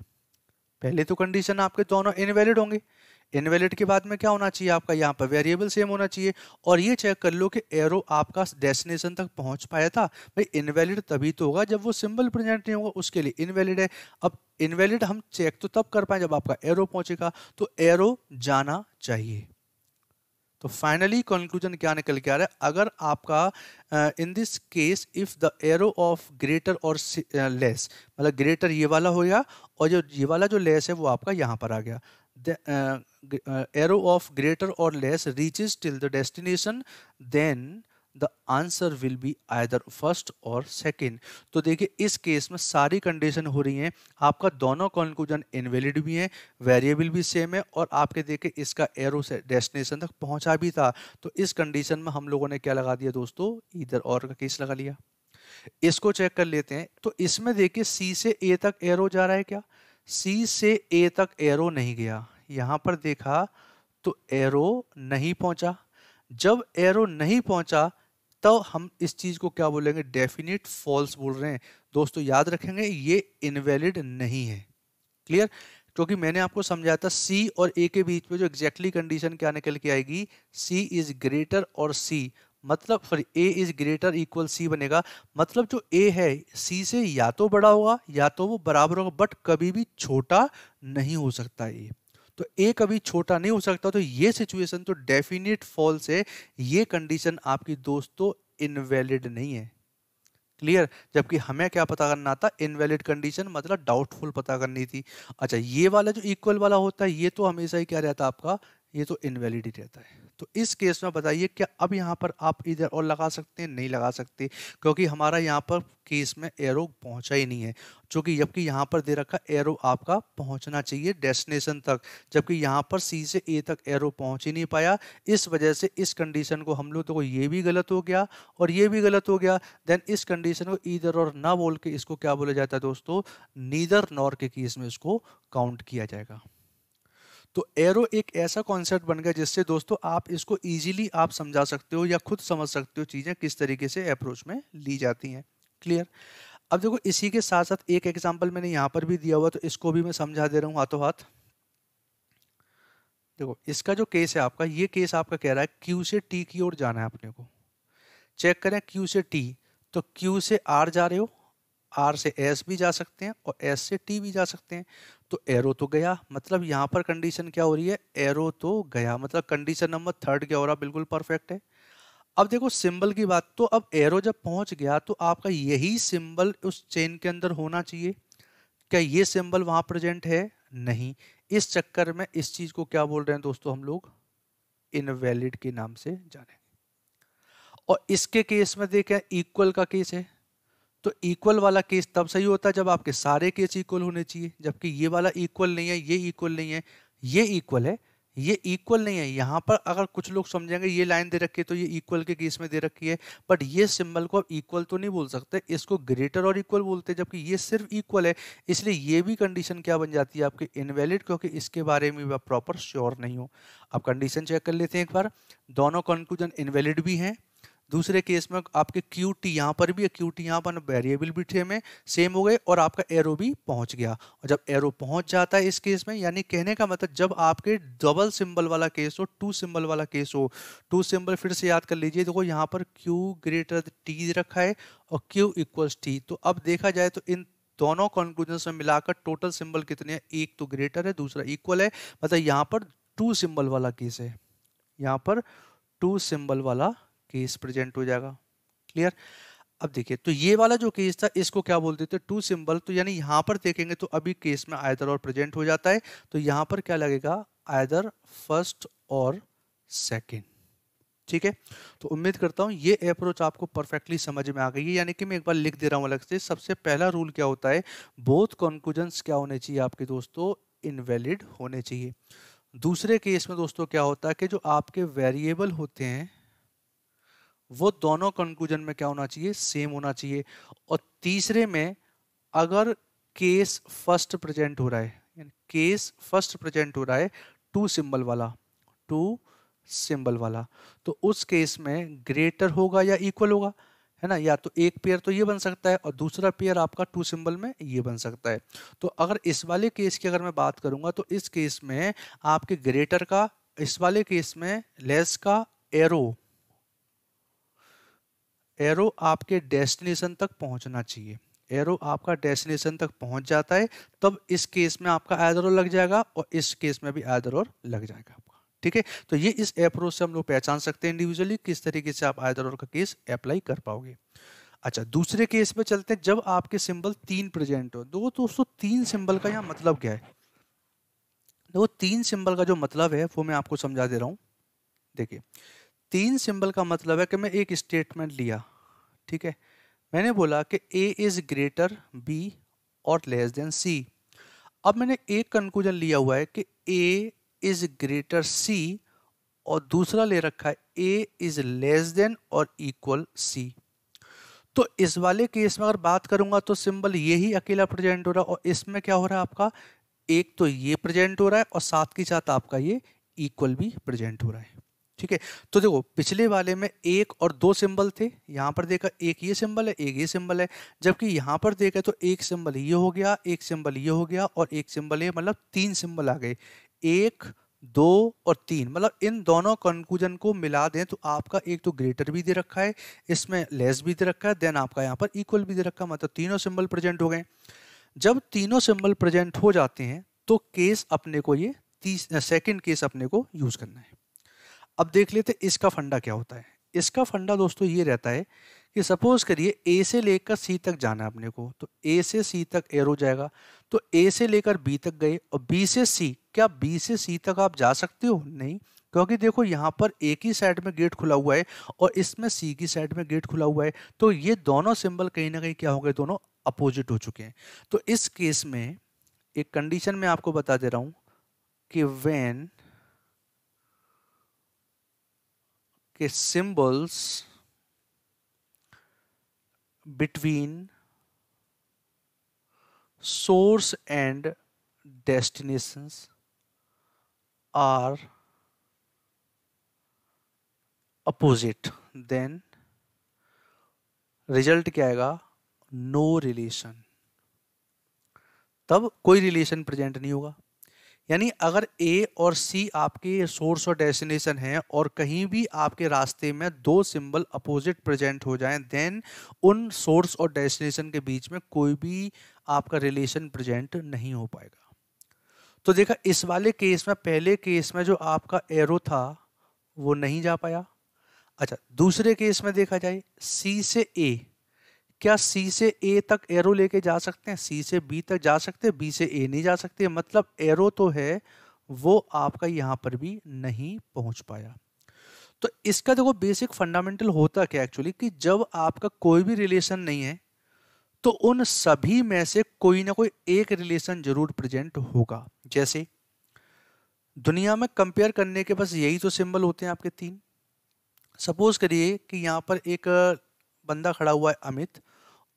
पहले तो कंडीशन आपके दोनों इनवैलिड होंगे इनवैलिड के बाद में क्या होना चाहिए आपका यहाँ पर वेरिएबल सेम होना चाहिए और ये चेक कर लो कि एरो आपका डेस्टिनेशन तक पहुँच पाया था भाई इनवैलिड तभी तो होगा जब वो सिंबल प्रेजेंट नहीं होगा उसके लिए इनवैलिड है अब इनवैलिड हम चेक तो तब कर पाए जब आपका एरो पहुँचेगा तो एरो जाना चाहिए तो फाइनली कंक्लूजन क्या निकल के आ रहा है अगर आपका in this case if the arrow of greater or less मतलब ग्रेटर ये वाला हो गया और जो ये वाला जो लेस है वो आपका यहाँ पर आ गया arrow of greater or less reaches till the destination then the answer will be either first or second तो देखिए इस केस में सारी कंडीशन हो रही हैं आपका दोनों कॉन्क्लूजन इनवेलिड भी है वेरिएबल भी सेम है और आपके देखे इसका एरो से डेस्टिनेशन तक पहुंचा भी था तो इस कंडीशन में हम लोगों ने क्या लगा दिया दोस्तों इधर और का केस लगा लिया इसको चेक कर लेते हैं तो इसमें देखिए सी से ए तक एरो जा रहा है क्या सी से ए तक एरो नहीं गया यहाँ पर देखा तो एरो नहीं पहुंचा जब एरो नहीं पहुंचा तो हम इस चीज को क्या बोलेंगे डेफिनेट फॉल्स बोल रहे हैं दोस्तों याद रखेंगे ये इनवैलिड नहीं है क्लियर क्योंकि मैंने आपको समझाया था सी और ए के बीच में जो एग्जैक्टली कंडीशन क्या निकल के आएगी सी इज ग्रेटर और सी मतलब sorry A is greater equal C बनेगा मतलब जो ए है सी से या तो बड़ा होगा या तो वो बराबर होगा बट कभी भी छोटा नहीं हो सकता ए तो ए कभी छोटा नहीं हो सकता तो ये सिचुएशन तो डेफिनेट फॉल्स है ये कंडीशन आपकी दोस्तों इनवैलिड नहीं है क्लियर जबकि हमें क्या पता करना था इनवैलिड कंडीशन मतलब डाउटफुल पता करनी थी अच्छा ये वाला जो इक्वल वाला होता है ये तो हमेशा ही क्या रहता है आपका ये तो इनवेलिडी रहता है तो इस केस में बताइए क्या अब यहाँ पर आप इधर और लगा सकते हैं नहीं लगा सकते क्योंकि हमारा यहाँ पर केस में एरो पहुँचा ही नहीं है जो जबकि यहाँ पर दे रखा एरो आपका पहुँचना चाहिए डेस्टिनेशन तक जबकि यहाँ पर सी से ए तक एरो पहुँच ही नहीं पाया इस वजह से इस कंडीशन को हम लोग तो ये भी गलत हो गया और ये भी गलत हो गया देन इस कंडीशन को इधर और ना बोल के इसको क्या बोला जाता है दोस्तों नीदर नॉर के केस में इसको काउंट किया जाएगा तो एरो एक ऐसा कॉन्सेप्ट बन गया जिससे दोस्तों आप इसको ईजिली आप समझा सकते हो या खुद समझ सकते हो चीज़ें किस तरीके से अप्रोच में ली जाती हैं क्लियर अब देखो इसी के साथ साथ एक एग्जाम्पल मैंने यहाँ पर भी दिया हुआ तो इसको भी मैं समझा दे रहा हूँ हाथों हाथ देखो इसका जो केस है आपका ये केस आपका कह रहा है क्यू से टी की ओर जाना है अपने को चेक करें क्यू से टी तो क्यू से आर जा रहे हो आर से एस भी जा सकते हैं और एस से टी भी जा सकते हैं तो एरो तो गया मतलब यहाँ पर कंडीशन क्या हो रही है एरो तो गया मतलब कंडीशन नंबर थर्ड क्या हो रहा बिल्कुल परफेक्ट है अब देखो सिंबल की बात तो अब एरो जब पहुंच गया तो आपका यही सिंबल उस चेन के अंदर होना चाहिए क्या ये सिंबल वहां प्रेजेंट है नहीं इस चक्कर में इस चीज को क्या बोल रहे हैं दोस्तों हम लोग इनवैलिड के नाम से जानेंगे और इसके केस में देखें इक्वल का केस है तो इक्वल वाला केस तब सही होता है जब आपके सारे केस इक्वल होने चाहिए जबकि ये वाला इक्वल नहीं है ये इक्वल नहीं है ये इक्वल है ये इक्वल नहीं है यहाँ पर अगर कुछ लोग समझेंगे ये लाइन दे रखी है तो ये इक्वल के केस में दे रखी है बट ये सिंबल को आप इक्वल तो नहीं बोल सकते इसको ग्रेटर और इक्वल बोलते हैं जबकि ये सिर्फ इक्वल है इसलिए ये भी कंडीशन क्या बन जाती है आपके इनवैलिड क्योंकि इसके बारे में आप प्रॉपर श्योर नहीं हो आप कंडीशन चेक कर लेते हैं एक बार दोनों कंक्लूजन इनवैलिड भी हैं दूसरे केस में आपके क्यू टी यहाँ पर भी क्यू टी यहाँ पर वेरिएबल भी थे में सेम हो गए और आपका एरो भी पहुँच गया और जब एरो पहुँच जाता है इस केस में यानी कहने का मतलब जब आपके डबल सिंबल वाला केस हो टू सिंबल वाला केस हो टू सिंबल फिर से याद कर लीजिए देखो यहाँ पर क्यू ग्रेटर टी रखा है और क्यू इक्वल्स टी तो अब देखा जाए तो इन दोनों कंक्लूजन में मिलाकर टोटल सिंबल कितने हैं एक तो ग्रेटर है दूसरा इक्वल है मतलब यहाँ पर टू सिंबल वाला केस है यहाँ पर टू सिंबल वाला केस प्रेजेंट हो जाएगा क्लियर अब देखिए तो ये वाला जो केस था इसको क्या बोल देते टू सिंबल तो यानी यहाँ पर देखेंगे तो अभी केस में आयदर और प्रेजेंट हो जाता है तो यहाँ पर क्या लगेगा आयदर फर्स्ट और सेकेंड ठीक है तो उम्मीद करता हूँ ये अप्रोच आपको परफेक्टली समझ में आ गई है यानी कि मैं एक बार लिख दे रहा हूँ अलग से सबसे पहला रूल क्या होता है बोथ कॉन्क्लूजन क्या होने चाहिए आपके दोस्तों इनवैलिड होने चाहिए दूसरे केस में दोस्तों क्या होता है कि जो आपके वेरिएबल होते हैं वो दोनों कंक्लूजन में क्या होना चाहिए सेम होना चाहिए और तीसरे में अगर केस फर्स्ट प्रेजेंट हो रहा है केस फर्स्ट प्रेजेंट हो रहा है टू सिंबल वाला टू सिंबल वाला तो उस केस में ग्रेटर होगा या इक्वल होगा है ना या तो एक पेयर तो ये बन सकता है और दूसरा पेयर आपका टू सिंबल में ये बन सकता है तो अगर इस वाले केस की अगर मैं बात करूंगा तो इस केस में आपके ग्रेटर का इस वाले केस में लेस का एरो एरो आपके डेस्टिनेशन तक पहुंचना चाहिए एरो आपका डेस्टिनेशन तक पहुंच जाता है तब इस केस में आपका आयदर लग जाएगा और इस केस में भी आयदर लग जाएगा आपका ठीक है तो ये इस अप्रोच से हम लोग पहचान सकते हैं इंडिविजुअली किस तरीके से आप आयदर का केस अप्लाई कर पाओगे अच्छा दूसरे केस में चलते हैं जब आपके सिंबल तीन प्रेजेंट हो दो दोस्तों तीन सिंबल का यहाँ मतलब क्या है देखो तीन सिंबल का जो मतलब है वो मैं आपको समझा दे रहा हूँ देखिए तीन सिंबल का मतलब है कि मैं एक स्टेटमेंट लिया ठीक है मैंने बोला कि ए इज़ ग्रेटर बी और लेस देन सी अब मैंने एक कंक्लूजन लिया हुआ है कि ए इज़ ग्रेटर सी और दूसरा ले रखा है A is less than or equal C तो इस वाले केस में अगर बात करूंगा तो सिंबल ये ही अकेला प्रेजेंट हो रहा है और इसमें क्या हो रहा है आपका एक तो ये प्रेजेंट हो रहा है और साथ के साथ आपका ये इक्वल भी प्रेजेंट हो रहा है ठीक है तो देखो पिछले वाले में एक और दो सिंबल थे यहाँ पर देखा एक ये सिंबल है एक ये सिंबल है जबकि यहाँ पर देखा तो एक सिंबल ये हो गया एक सिंबल ये हो गया और एक सिंबल ये मतलब तीन सिंबल आ गए एक दो और तीन मतलब इन दोनों कंक्लूजन को मिला दें तो आपका एक तो ग्रेटर भी दे रखा है इसमें लेस भी दे रखा है देन आपका यहाँ पर इक्वल भी दे रखा है मतलब तीनों सिंबल प्रेजेंट हो गए जब तीनों सिंबल प्रेजेंट हो जाते हैं तो केस अपने को ये सेकेंड केस अपने को यूज़ करना है अब देख लेते इसका फंडा क्या होता है इसका फंडा दोस्तों ये रहता है कि सपोज करिए ए से लेकर सी तक जाना है अपने को तो ए से सी तक एरो जाएगा तो ए से लेकर बी तक गए और बी से सी क्या बी से सी तक आप जा सकते हो नहीं क्योंकि देखो यहाँ पर एक ही साइड में गेट खुला हुआ है और इसमें सी की साइड में गेट खुला हुआ है तो ये दोनों सिंबल कहीं ना कहीं क्या हो गए दोनों अपोजिट हो चुके हैं तो इस केस में एक कंडीशन में आपको बता दे रहा हूँ कि वेन के symbols between source and destination are opposite then result क्या आएगा नो रिलेशन तब कोई रिलेशन प्रेजेंट नहीं होगा यानी अगर ए और सी आपके सोर्स और डेस्टिनेशन हैं और कहीं भी आपके रास्ते में दो सिंबल अपोजिट प्रेजेंट हो जाएं देन उन सोर्स और डेस्टिनेशन के बीच में कोई भी आपका रिलेशन प्रेजेंट नहीं हो पाएगा तो देखा इस वाले केस में पहले केस में जो आपका एरो था वो नहीं जा पाया अच्छा दूसरे केस में देखा जाए सी से ए क्या सी से ए तक एरो लेके जा सकते हैं सी से बी तक जा सकते हैं बी से ए नहीं जा सकते मतलब एरो तो है वो आपका यहाँ पर भी नहीं पहुँच पाया तो इसका देखो बेसिक फंडामेंटल होता क्या एक्चुअली कि जब आपका कोई भी रिलेशन नहीं है तो उन सभी में से कोई ना कोई एक रिलेशन जरूर प्रेजेंट होगा जैसे दुनिया में कंपेयर करने के बस यही तो सिंबल होते हैं आपके तीन सपोज करिए कि यहाँ पर एक बंदा खड़ा हुआ है अमित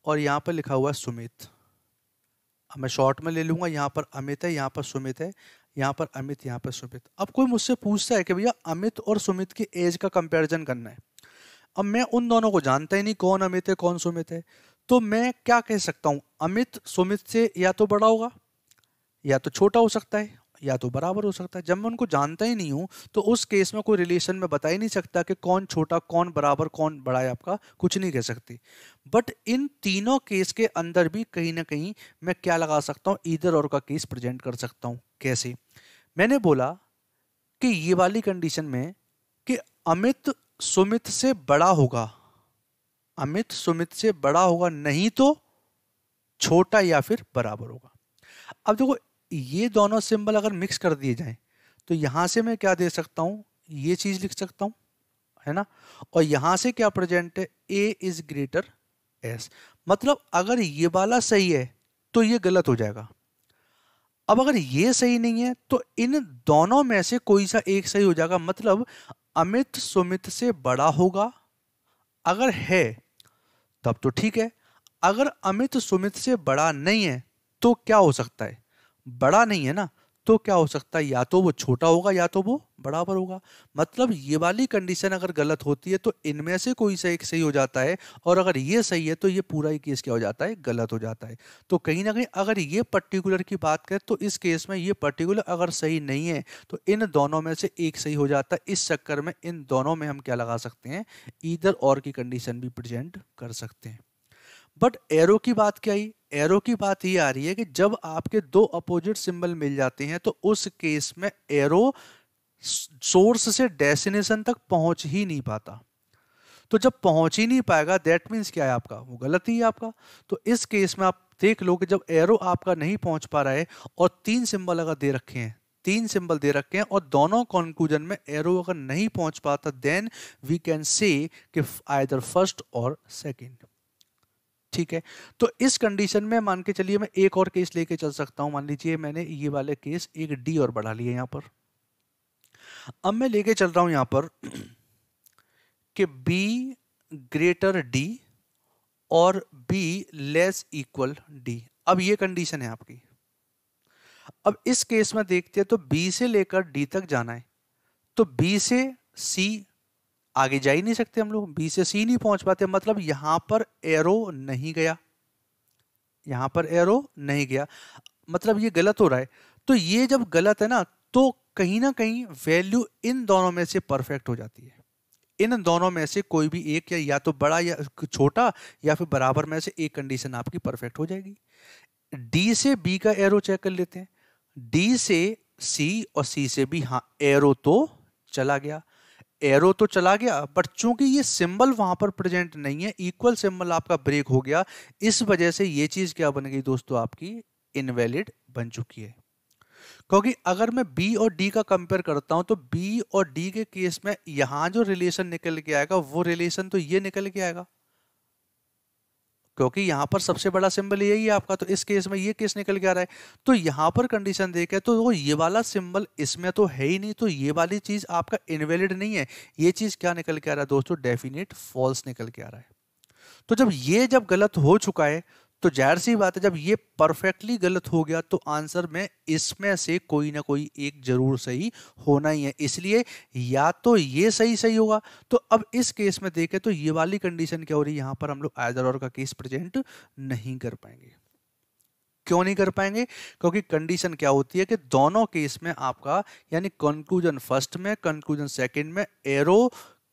और यहाँ पर लिखा हुआ है सुमित अब मैं शॉर्ट में ले लूँगा यहाँ पर अमित है यहाँ पर सुमित है यहाँ पर अमित यहाँ पर सुमित अब कोई मुझसे पूछता है कि भैया अमित और सुमित की एज का कंपेरिजन करना है अब मैं उन दोनों को जानता ही नहीं कौन अमित है कौन सुमित है तो मैं क्या कह सकता हूँ अमित सुमित से या तो बड़ा होगा या तो छोटा हो सकता है या तो बराबर हो सकता है जब मैं उनको जानता ही नहीं हूँ तो उस केस में कोई रिलेशन में बता ही नहीं सकता कि कौन छोटा कौन बराबर कौन बड़ा है आपका कुछ नहीं कह सकती बट इन तीनों केस के अंदर भी कहीं ना कहीं मैं क्या लगा सकता हूँ इधर और का केस प्रजेंट कर सकता हूँ कैसे मैंने बोला कि ये वाली कंडीशन में कि अमित सुमित से बड़ा होगा अमित सुमित से बड़ा होगा नहीं तो छोटा या फिर बराबर होगा अब देखो ये दोनों सिंबल अगर मिक्स कर दिए जाएं तो यहाँ से मैं क्या दे सकता हूँ ये चीज़ लिख सकता हूँ है ना और यहाँ से क्या प्रेजेंट है ए इज़ ग्रेटर एस मतलब अगर ये वाला सही है तो ये गलत हो जाएगा अब अगर ये सही नहीं है तो इन दोनों में से कोई सा एक सही हो जाएगा मतलब अमित सुमित से बड़ा होगा अगर है तब तो ठीक है अगर अमित सुमित से बड़ा नहीं है तो क्या हो सकता है बड़ा नहीं है ना तो क्या हो सकता है या तो वो छोटा होगा या तो वो बराबर होगा मतलब ये वाली कंडीशन अगर गलत होती है तो इनमें से कोई सा एक सही हो जाता है और अगर ये सही है तो ये पूरा ही केस क्या हो जाता है गलत हो जाता है तो कहीं ना कहीं अगर ये पर्टिकुलर की बात करें तो इस केस में ये पर्टिकुलर अगर सही नहीं है तो इन दोनों में से एक सही हो जाता है इस चक्कर में इन दोनों में हम क्या लगा सकते हैं इधर और की कंडीशन भी प्रजेंट कर सकते हैं बट एरो की बात क्या आई एरो की बात ये आ रही है कि जब आपके दो अपोजिट सिंबल मिल जाते हैं तो उस केस में एरो सोर्स से डेस्टिनेशन तक पहुंच ही नहीं पाता तो जब पहुंच ही नहीं पाएगा दैट मीन्स क्या है आपका वो गलत ही है आपका तो इस केस में आप देख लो कि जब एरो आपका नहीं पहुंच पा रहा है और तीन सिंबल अगर दे रखे हैं तीन सिंबल दे रखे हैं और दोनों कंक्लूजन में एरो अगर नहीं पहुंच पाता देन वी कैन से कि आइदर फर्स्ट और सेकेंड ठीक है तो इस कंडीशन में मान के चलिए मैं एक और केस लेके चल सकता हूं मान लीजिए मैंने ये वाले केस एक डी और बढ़ा लिए यहां पर अब मैं लेके चल रहा हूं यहां पर कि B greater D or B less equal D अब ये कंडीशन है आपकी अब इस केस में देखते हैं तो बी से लेकर डी तक जाना है तो बी से सी आगे जा ही नहीं सकते हम लोग बी से सी नहीं पहुंच पाते मतलब यहां पर एरो नहीं गया यहां पर एरो नहीं गया मतलब ये गलत हो रहा है तो ये जब गलत है ना तो कहीं ना कहीं वैल्यू इन दोनों में से परफेक्ट हो जाती है इन दोनों में से कोई भी एक या या तो बड़ा या छोटा या फिर बराबर में से एक कंडीशन आपकी परफेक्ट हो जाएगी डी से बी का एरो चेक कर लेते हैं डी से सी और सी से बी हाँ एरो तो चला गया एरो तो चला गया बट चूंकि ये सिंबल वहां पर प्रेजेंट नहीं है इक्वल सिंबल आपका ब्रेक हो गया इस वजह से ये चीज़ क्या बन गई दोस्तों आपकी इनवैलिड बन चुकी है क्योंकि अगर मैं बी और डी का कंपेयर करता हूं तो बी और डी के केस में यहां जो रिलेशन निकल के आएगा वो रिलेशन तो ये निकल के आएगा क्योंकि यहाँ पर सबसे बड़ा सिंबल यही है आपका तो इस केस में ये केस निकल के आ रहा है तो यहाँ पर कंडीशन देखे तो वो ये वाला सिंबल इसमें तो है ही नहीं तो ये वाली चीज़ आपका इनवेलिड नहीं है ये चीज़ क्या निकल के आ रहा है दोस्तों डेफिनेट फॉल्स निकल के आ रहा है तो जब ये जब गलत हो चुका है तो जाहिर सी बात है जब ये परफेक्टली गलत हो गया तो आंसर में इसमें से कोई ना कोई एक जरूर सही होना ही है इसलिए या तो ये सही सही होगा तो अब इस केस में देखें तो ये वाली कंडीशन क्या हो रही है यहाँ पर हम लोग आयदर और का केस प्रेजेंट नहीं कर पाएंगे क्यों नहीं कर पाएंगे क्योंकि कंडीशन क्या होती है कि दोनों केस में आपका यानी कंक्लूजन फर्स्ट में कंक्लूजन सेकेंड में एरो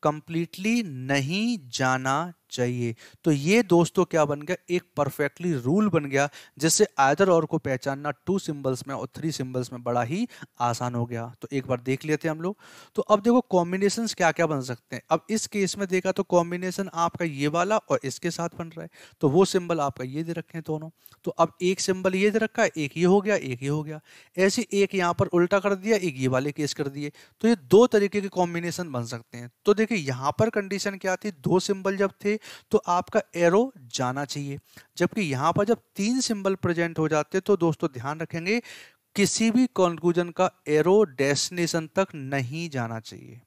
कंप्लीटली नहीं जाना चाहिए तो ये दोस्तों क्या बन गया एक परफेक्टली रूल बन गया जिससे आयदर और को पहचानना टू सिंबल्स में और थ्री सिंबल्स में बड़ा ही आसान हो गया तो एक बार देख लेते हैं हम लोग तो अब देखो कॉम्बिनेशन क्या क्या बन सकते हैं अब इस केस में देखा तो कॉम्बिनेशन आपका ये वाला और इसके साथ बन रहा है तो वो सिंबल आपका ये दे रखे हैं दोनों तो अब एक सिंबल ये दे रखा है एक ये हो गया एक ये हो गया ऐसे एक यहाँ पर उल्टा कर दिया एक ये वाले केस कर दिए तो ये दो तरीके के कॉम्बिनेशन बन सकते हैं तो देखिए यहाँ पर कंडीशन क्या थी दो सिंबल जब थे तो आपका एरो जाना चाहिए जबकि यहाँ पर जब तीन सिंबल प्रेजेंट हो जाते तो दोस्तों ध्यान रखेंगे किसी भी कंक्लूजन का एरो डेस्टिनेशन तक नहीं जाना चाहिए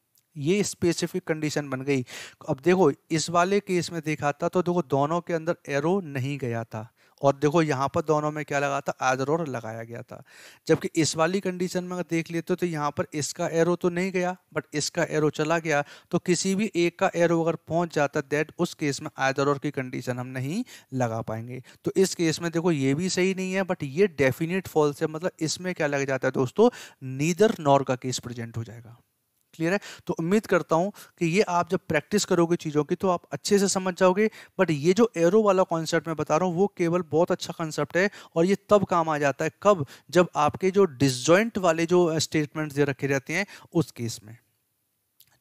ये स्पेसिफिक कंडीशन बन गई अब देखो इस वाले केस में देखा था तो देखो दोनों के अंदर एरो नहीं गया था और देखो यहाँ पर दोनों में क्या लगा था आदर और लगाया गया था जबकि इस वाली कंडीशन में अगर देख लेते हो तो यहाँ पर इसका एरो तो नहीं गया बट इसका एरो चला गया तो किसी भी एक का एरो अगर पहुँच जाता दैट उस केस में आदर और की कंडीशन हम नहीं लगा पाएंगे तो इस केस में देखो ये भी सही नहीं है बट ये डेफिनेट फॉल्स है मतलब इसमें क्या लग जाता है दोस्तों नीदर नॉर का केस प्रेजेंट हो जाएगा क्लियर है तो उम्मीद करता हूँ कि ये आप जब प्रैक्टिस करोगे चीज़ों की तो आप अच्छे से समझ जाओगे बट ये जो एरो वाला कॉन्सेप्ट मैं बता रहा हूँ वो केवल बहुत अच्छा कॉन्सेप्ट है और ये तब काम आ जाता है कब जब आपके जो डिसजॉइंट वाले जो स्टेटमेंट्स दे रखे जाते हैं उस केस में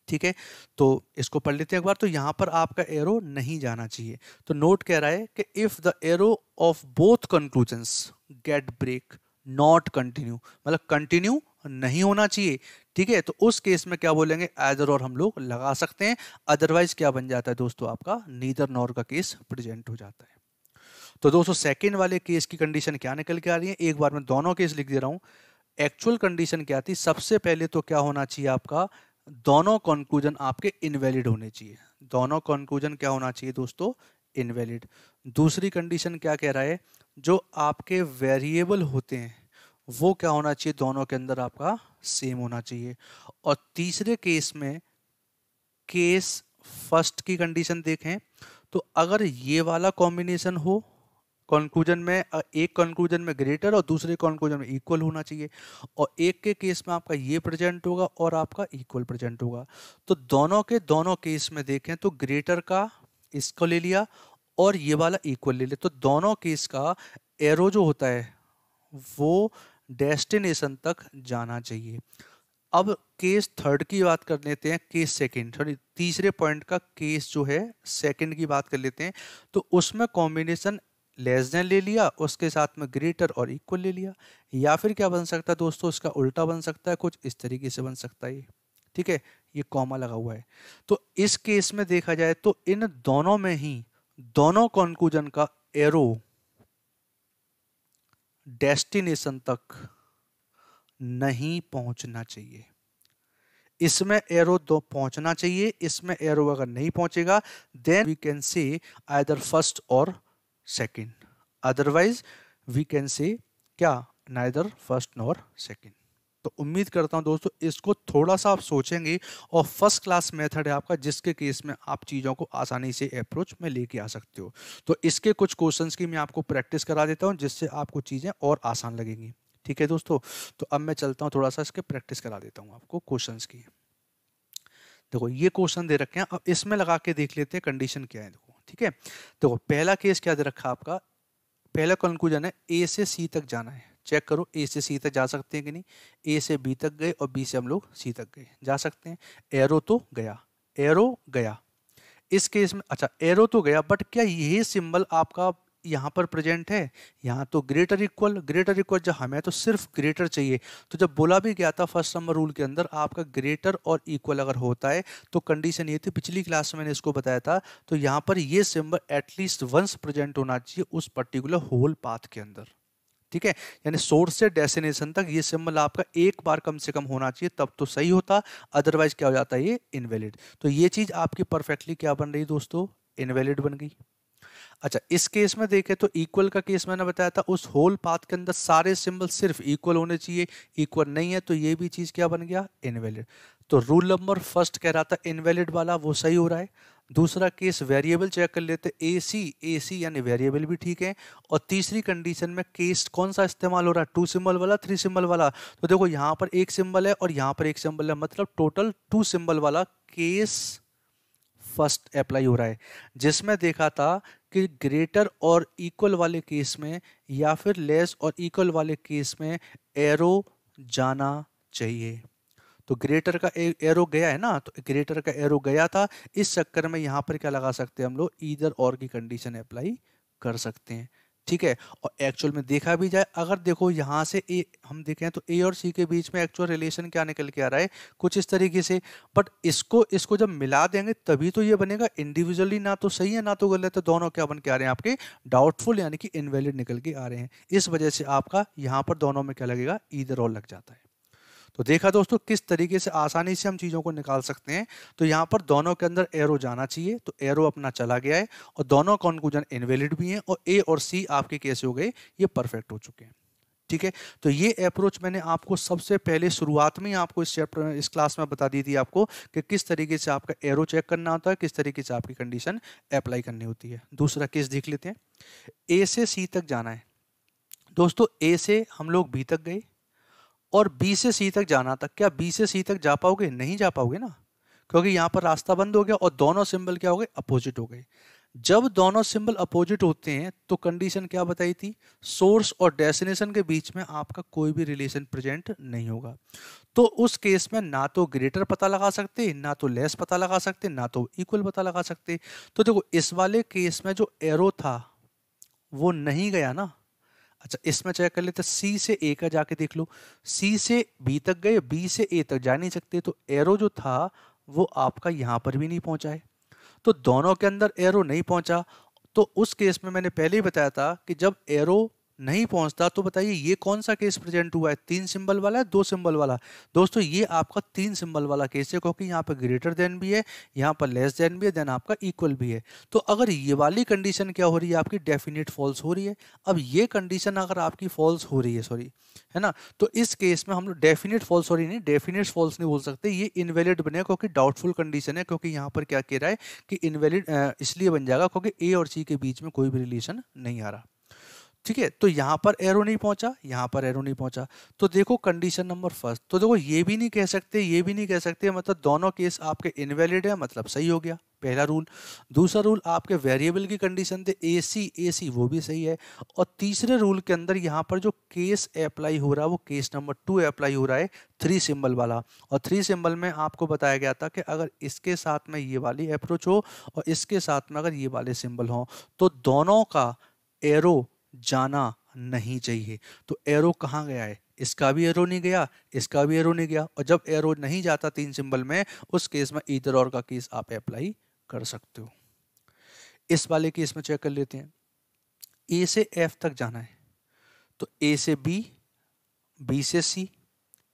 ठीक है तो इसको पढ़ लेते हैं एक बार तो यहाँ पर आपका एरो नहीं जाना चाहिए तो नोट कह रहा है कि if the arrow of both conclusions get break not continue मतलब कंटिन्यू नहीं होना चाहिए ठीक है तो उस केस में क्या बोलेंगे एदर और हम लोग लगा सकते हैं अदरवाइज क्या बन जाता है दोस्तों आपका नीदर नॉर का केस प्रेजेंट हो जाता है तो दोस्तों सेकेंड वाले केस की कंडीशन क्या निकल के आ रही है एक बार मैं दोनों केस लिख दे रहा हूँ एक्चुअल कंडीशन क्या थी सबसे पहले तो क्या होना चाहिए आपका दोनों कंक्लूजन आपके इनवैलिड होने चाहिए दोनों कंक्लूजन क्या होना चाहिए दोस्तों इनवैलिड दूसरी कंडीशन क्या कह रहा है जो आपके वेरिएबल होते हैं वो क्या होना चाहिए दोनों के अंदर आपका सेम होना चाहिए और तीसरे केस में केस फर्स्ट की कंडीशन देखें तो अगर ये वाला कॉम्बिनेशन हो कंक्लूजन में एक कंक्लूजन में ग्रेटर और दूसरे कंक्लूजन में इक्वल होना चाहिए और एक के केस में आपका ये प्रेजेंट होगा और आपका इक्वल प्रेजेंट होगा तो दोनों के दोनों केस में देखें तो ग्रेटर का इसको ले लिया और ये वाला इक्वल ले लिया तो दोनों केस का एरो जो होता है वो डेस्टिनेशन तक जाना चाहिए अब केस थर्ड की बात कर लेते हैं केस सेकंड सॉरी तीसरे पॉइंट का केस जो है सेकंड की बात कर लेते हैं तो उसमें कॉम्बिनेशन लेस देन ले लिया उसके साथ में ग्रेटर और इक्वल ले लिया या फिर क्या बन सकता है दोस्तों इसका उल्टा बन सकता है कुछ इस तरीके से बन सकता है ठीक है ये कॉमा लगा हुआ है तो इस केस में देखा जाए तो इन दोनों में ही दोनों कॉन्क्लूजन का एरो डेस्टिनेशन तक नहीं पहुंचना चाहिए इसमें एरो दो पहुंचना चाहिए इसमें एरो अगर नहीं पहुंचेगा देन वी कैन से आदर फर्स्ट और second otherwise we can say क्या नाइदर फर्स्ट नॉर सेकंड तो उम्मीद करता हूं दोस्तों इसको थोड़ा सा आप सोचेंगे और फर्स्ट क्लास मेथड है आपका जिसके केस में आप चीज़ों को आसानी से अप्रोच में लेके आ सकते हो तो इसके कुछ क्वेश्चन की मैं आपको प्रैक्टिस करा देता हूँ जिससे आपको चीज़ें और आसान लगेंगी ठीक है दोस्तों तो अब मैं चलता हूँ थोड़ा सा इसके प्रैक्टिस करा देता हूँ आपको क्वेश्चन की देखो ये क्वेश्चन दे रखे हैं अब इसमें लगा के देख लेते हैं कंडीशन क्या है देखो ठीक है देखो पहला केस क्या दे रखा है आपका पहला कंक्लूजन है ए से सी तक जाना है चेक करो ए से सी तक जा सकते हैं कि नहीं ए से बी तक गए और बी से हम लोग सी तक गए जा सकते हैं एरो तो गया एरो गया इस केस में अच्छा एरो तो गया बट क्या ये सिंबल आपका यहाँ पर प्रेजेंट है यहाँ तो ग्रेटर इक्वल ग्रेटर इक्वल जब हमें तो सिर्फ ग्रेटर चाहिए तो जब बोला भी गया था फर्स्ट नंबर रूल के अंदर आपका ग्रेटर और इक्वल अगर होता है तो कंडीशन ये थी पिछली क्लास में मैंने इसको बताया था तो यहाँ पर ये सिंबल एटलीस्ट वंस प्रेजेंट होना चाहिए उस पर्टिकुलर होल पाथ के अंदर ठीक है यानी सोर्स से डेस्टिनेशन तक ये सिंबल मतलब आपका एक बार कम से कम होना चाहिए तब तो सही होता अदरवाइज क्या हो जाता है ये इनवैलिड तो ये चीज़ आपकी परफेक्टली क्या बन रही दोस्तों इनवैलिड बन गई अच्छा इस केस में देखें तो इक्वल का केस मैंने बताया था उस होल पाथ के अंदर सारे सिंबल सिर्फ इक्वल होने चाहिए इक्वल नहीं है तो ये भी चीज़ क्या बन गया इनवैलिड तो रूल नंबर फर्स्ट कह रहा था इनवैलिड वाला वो सही हो रहा है दूसरा केस वेरिएबल चेक कर लेते ए सी ए सी यानी वेरिएबल भी ठीक है और तीसरी कंडीशन में केस कौन सा इस्तेमाल हो रहा है टू सिंबल वाला थ्री सिंबल वाला तो देखो यहाँ पर एक सिंबल है और यहाँ पर एक सिंबल है मतलब टोटल टू सिंबल वाला केस फर्स्ट अप्लाई हो रहा है जिसमें देखा था कि ग्रेटर और इक्वल वाले केस में या फिर लेस और इक्वल वाले केस में एरो जाना चाहिए तो ग्रेटर का एरो गया है ना तो ग्रेटर का एरो गया था इस चक्कर में यहाँ पर क्या लगा सकते हैं हम लोग ईदर और की कंडीशन अप्लाई कर सकते हैं ठीक है और एक्चुअल में देखा भी जाए अगर देखो यहाँ से ए हम देखें तो ए और सी के बीच में एक्चुअल रिलेशन क्या निकल के आ रहा है कुछ इस तरीके से बट इसको इसको जब मिला देंगे तभी तो ये बनेगा इंडिविजुअली ना तो सही है ना तो गलत है दोनों क्या बन के आ रहे हैं आपके डाउटफुल यानी कि इनवेलिड निकल के आ रहे हैं इस वजह से आपका यहाँ पर दोनों में क्या लगेगा ईदर और लग जाता है तो देखा दोस्तों किस तरीके से आसानी से हम चीज़ों को निकाल सकते हैं तो यहाँ पर दोनों के अंदर एरो जाना चाहिए तो एरो अपना चला गया है और दोनों कॉन्क्लूजन इनवेलिड भी हैं और ए और सी आपके कैसे हो गए ये परफेक्ट हो चुके हैं ठीक है तो ये अप्रोच मैंने आपको सबसे पहले शुरुआत में आपको इस चैप्टर में इस क्लास में बता दी थी आपको कि किस तरीके से आपका एरो चेक करना होता है किस तरीके से आपकी कंडीशन अप्लाई करनी होती है दूसरा केस देख लेते हैं ए से सी तक जाना है दोस्तों ए से हम लोग बी तक गए और बी से सी तक जाना था क्या बी से सी तक जा पाओगे नहीं जा पाओगे ना क्योंकि यहाँ पर रास्ता बंद हो गया और दोनों सिंबल क्या हो गए अपोजिट हो गए जब दोनों सिंबल अपोजिट होते हैं तो कंडीशन क्या बताई थी सोर्स और डेस्टिनेशन के बीच में आपका कोई भी रिलेशन प्रेजेंट नहीं होगा तो उस केस में ना तो ग्रेटर पता लगा सकते ना तो लेस पता लगा सकते ना तो इक्वल पता लगा सकते तो देखो इस वाले केस में जो एरो था वो नहीं गया ना अच्छा इसमें चेक कर लेते तो सी से ए का जाके देख लो सी से बी तक गए बी से ए तक जा नहीं सकते तो एरो जो था वो आपका यहाँ पर भी नहीं पहुँचा है तो दोनों के अंदर एरो नहीं पहुँचा तो उस केस में मैंने पहले ही बताया था कि जब एरो नहीं पहुंचता तो बताइए ये कौन सा केस प्रेजेंट हुआ है तीन सिंबल वाला है दो सिंबल वाला दोस्तों ये आपका तीन सिंबल वाला केस है क्योंकि यहाँ पर ग्रेटर देन भी है यहाँ पर लेस देन भी है देन आपका इक्वल भी है तो अगर ये वाली कंडीशन क्या हो रही है आपकी डेफिनेट फॉल्स हो रही है अब ये कंडीशन अगर आपकी फॉल्स हो रही है सॉरी है ना तो इस केस में हम लोग डेफिनेट फॉल्स सॉरी नहीं डेफिनेट फॉल्स नहीं बोल सकते ये इनवैलिड बने क्योंकि डाउटफुल कंडीशन है क्योंकि यहाँ पर क्या कह रहा है कि इनवैलिड इसलिए बन जाएगा क्योंकि ए और सी के बीच में कोई भी रिलेशन नहीं आ रहा ठीक है तो यहाँ पर एरो नहीं पहुंचा यहाँ पर एरो नहीं पहुंचा तो देखो कंडीशन नंबर फर्स्ट तो देखो ये भी नहीं कह सकते ये भी नहीं कह सकते मतलब दोनों केस आपके इनवैलिड है मतलब सही हो गया पहला रूल दूसरा रूल आपके वेरिएबल की कंडीशन थे ए सी ए सी वो भी सही है और तीसरे रूल के अंदर यहाँ पर जो केस अप्लाई हो रहा है वो केस नंबर टू अप्लाई हो रहा है थ्री सिंबल वाला और थ्री सिंबल में आपको बताया गया था कि अगर इसके साथ में ये वाली अप्रोच हो और इसके साथ में अगर ये वाले सिंबल हों तो दोनों का एरो जाना नहीं चाहिए तो एरो कहाँ गया है इसका भी एरो नहीं गया इसका भी एरो नहीं गया और जब एरो नहीं जाता तीन सिंबल में उस केस में इधर और का केस आप अप्लाई कर सकते हो इस वाले केस में चेक कर लेते हैं ए से एफ तक जाना है तो ए से बी बी से सी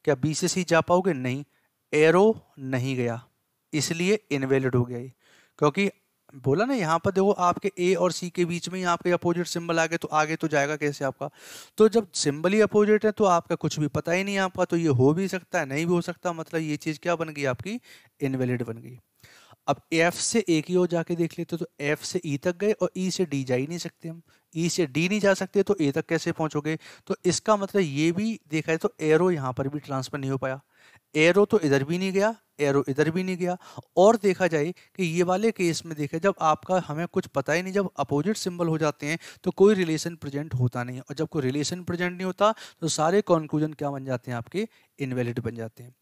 क्या बी से सी जा पाओगे नहीं एरो नहीं गया इसलिए इनवेलिड हो गया ये क्योंकि बोला ना यहाँ पर देखो आपके ए और सी के बीच में ही आपके अपोजिट सिंबल आ गए तो आगे तो जाएगा कैसे आपका तो जब सिंबल ही अपोजिट है तो आपका कुछ भी पता ही नहीं आपका तो ये हो भी सकता है नहीं भी हो सकता मतलब ये चीज़ क्या बन गई आपकी इनवेलिड बन गई अब एफ से ए की ओर जाके देख लेते तो एफ से ई e तक गए और ई e से डी जा ही नहीं सकते हम ई e से डी नहीं जा सकते तो ए तक कैसे पहुंचोगे तो इसका मतलब ये भी देखा है तो एरो यहाँ पर भी ट्रांसफर नहीं हो पाया एरो तो इधर भी नहीं गया एरो इधर भी नहीं गया और देखा जाए कि ये वाले केस में देखें जब आपका हमें कुछ पता ही नहीं जब अपोजिट सिंबल हो जाते हैं तो कोई रिलेशन प्रेजेंट होता नहीं और जब कोई रिलेशन प्रेजेंट नहीं होता तो सारे कॉन्क्लूजन क्या बन जाते हैं आपके इनवैलिड बन जाते हैं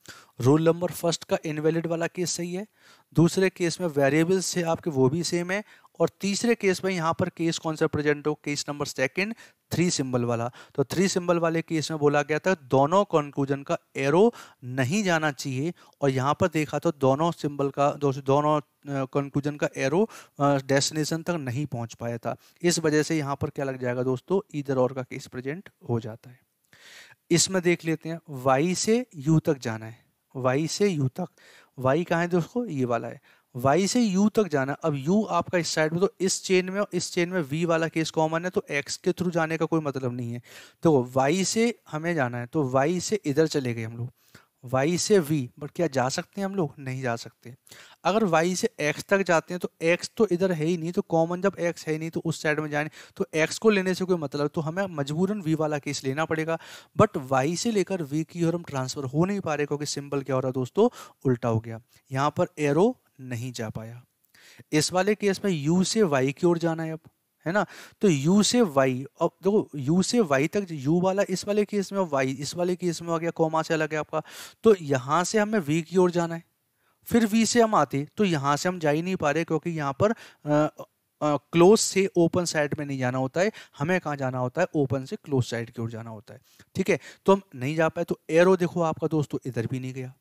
रूल नंबर फर्स्ट का इनवैलिड वाला केस सही है दूसरे केस में वेरिएबल्स थे आपके वो भी सेम है और तीसरे केस में यहाँ पर केस कौन सा प्रेजेंट हो case number second three symbol वाला तो थ्री सिंबल वाले केस में बोला गया था दोनों कंक्लूजन का एरो नहीं जाना चाहिए और यहाँ पर देखा तो दोनों सिंबल का दोनों कंक्लूजन का एरो डेस्टिनेशन तक नहीं पहुँच पाया था इस वजह से यहाँ पर क्या लग जाएगा दोस्तों इधर और का केस प्रेजेंट हो जाता है इसमें देख लेते हैं वाई से यू तक जाना है वाई से यू तक वाई कहाँ है दोस्तों ये वाला है वाई से यू तक जाना अब यू आपका इस साइड में तो इस चेन में और इस चेन में वी वाला केस कॉमन है तो एक्स के थ्रू जाने का कोई मतलब नहीं है तो वाई से हमें जाना है तो वाई से इधर चले गए हम लोग वाई से वी बट क्या जा सकते हैं हम लोग नहीं जा सकते अगर वाई से एक्स तक जाते हैं तो एक्स तो इधर है ही नहीं तो कॉमन जब एक्स है ही नहीं तो उस साइड में जाने तो एक्स को लेने से कोई मतलब तो हमें मजबूरन वी वाला केस लेना पड़ेगा बट वाई से लेकर वी की ओर हम ट्रांसफ़र हो नहीं पा रहे क्योंकि सिंबल क्या हो रहा दोस्तों उल्टा हो गया यहाँ पर एरो नहीं जा पाया इस वाले केस में यू से वाई की ओर जाना है अब है ना तो u से y अब देखो u से y तक u वाला इस वाले केस में y इस वाले केस में आ गया कोमा से अलग है आपका तो यहाँ से हमें v की ओर जाना है फिर v से हम आते तो यहाँ से हम जा ही नहीं पा रहे क्योंकि यहाँ पर क्लोज से ओपन साइड में नहीं जाना होता है हमें कहाँ जाना होता है ओपन से क्लोज साइड की ओर जाना होता है ठीक है तो हम नहीं जा पाए तो एरो देखो आपका दोस्तों इधर भी नहीं गया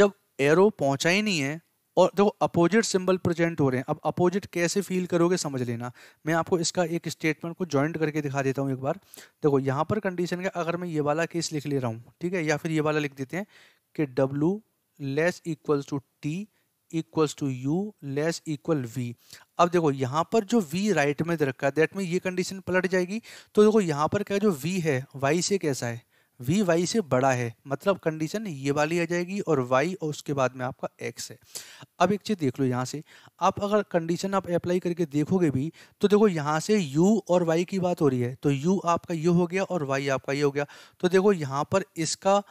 जब एरो पहुंचा ही नहीं है और देखो अपोजिट सिंबल प्रेजेंट हो रहे हैं अब अपोजिट कैसे फील करोगे समझ लेना मैं आपको इसका एक स्टेटमेंट को ज्वाइंट करके दिखा देता हूँ एक बार देखो यहाँ पर कंडीशन है अगर मैं ये वाला केस लिख ले रहा हूँ ठीक है या फिर ये वाला लिख देते हैं कि W less equals to T equals to U less equal V अब देखो यहाँ पर जो वी राइट में दे रखा है दैट में ये कंडीशन पलट जाएगी तो देखो यहाँ पर क्या जो वी है वाई से कैसा है वी वाई से बड़ा है मतलब कंडीशन ये वाली आ जाएगी और वाई और उसके बाद में आपका एक्स है अब एक चीज़ देख लो यहाँ से आप अगर कंडीशन आप अप्लाई करके देखोगे भी तो देखो यहाँ से यू और वाई की बात हो रही है तो यू आपका ये हो गया और वाई आपका ये हो गया तो देखो यहाँ पर इसका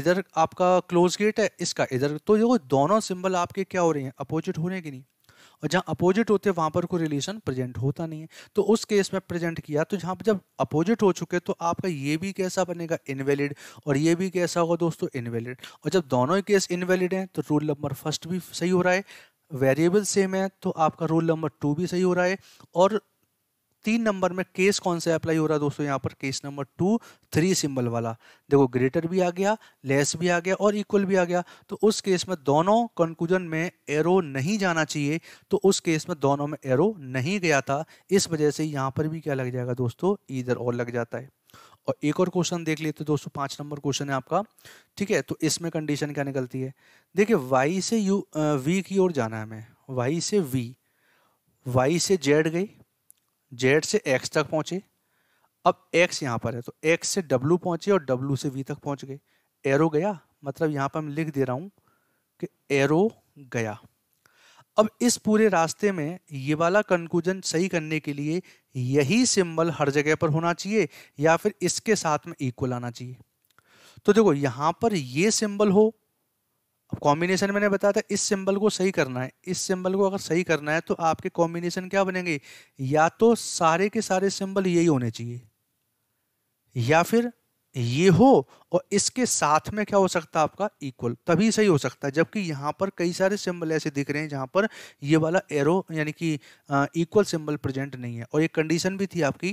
इधर आपका क्लोज गेट है इसका इधर तो देखो दोनों सिंबल आपके क्या हो रहे हैं अपोजिट हो रहे हैं कि नहीं और जहाँ अपोजिट होते वहाँ पर कोई रिलेशन प्रेजेंट होता नहीं है तो उस केस में प्रेजेंट किया तो जहाँ पर जब अपोजिट हो चुके तो आपका ये भी कैसा बनेगा इनवैलिड और ये भी कैसा होगा दोस्तों इनवैलिड और जब दोनों ही केस इनवैलिड हैं तो रूल नंबर फर्स्ट भी सही हो रहा है वेरिएबल सेम है तो आपका रूल नंबर टू भी सही हो रहा है और तीन नंबर में केस कौन सा अप्लाई हो रहा है दोस्तों यहाँ पर case number two three symbol वाला देखो ग्रेटर भी आ गया लेस भी आ गया और इक्वल भी आ गया तो उस केस में दोनों कंक्लूजन में एरो नहीं जाना चाहिए तो उस केस में दोनों में एरो नहीं गया था इस वजह से यहाँ पर भी क्या लग जाएगा दोस्तों इधर और लग जाता है और एक और क्वेश्चन देख लेते दोस्तों पाँच नंबर क्वेश्चन है आपका ठीक है तो इसमें कंडीशन क्या निकलती है देखिए वाई से यू वी की ओर जाना है हमें वाई से वी वाई से जेड गई जेड से एक्स तक पहुंचे अब एक्स यहां पर है तो एक्स से डब्लू पहुंचे और डब्लू से वी तक पहुंच गए एरो गया मतलब यहां पर मैं लिख दे रहा हूं कि एरो गया अब इस पूरे रास्ते में ये वाला कंक्लूजन सही करने के लिए यही सिंबल हर जगह पर होना चाहिए या फिर इसके साथ में इक्वल आना चाहिए तो देखो यहां पर ये सिंबल हो अब कॉम्बिनेशन मैंने बताया था इस सिंबल को सही करना है इस सिंबल को अगर सही करना है तो आपके कॉम्बिनेशन क्या बनेंगे या तो सारे के सारे सिंबल यही होने चाहिए या फिर ये हो और इसके साथ में क्या हो सकता है आपका इक्वल तभी सही हो सकता है जबकि यहाँ पर कई सारे सिंबल ऐसे दिख रहे हैं जहाँ पर ये वाला एरो यानी कि इक्वल सिंबल प्रेजेंट नहीं है और ये कंडीशन भी थी आपकी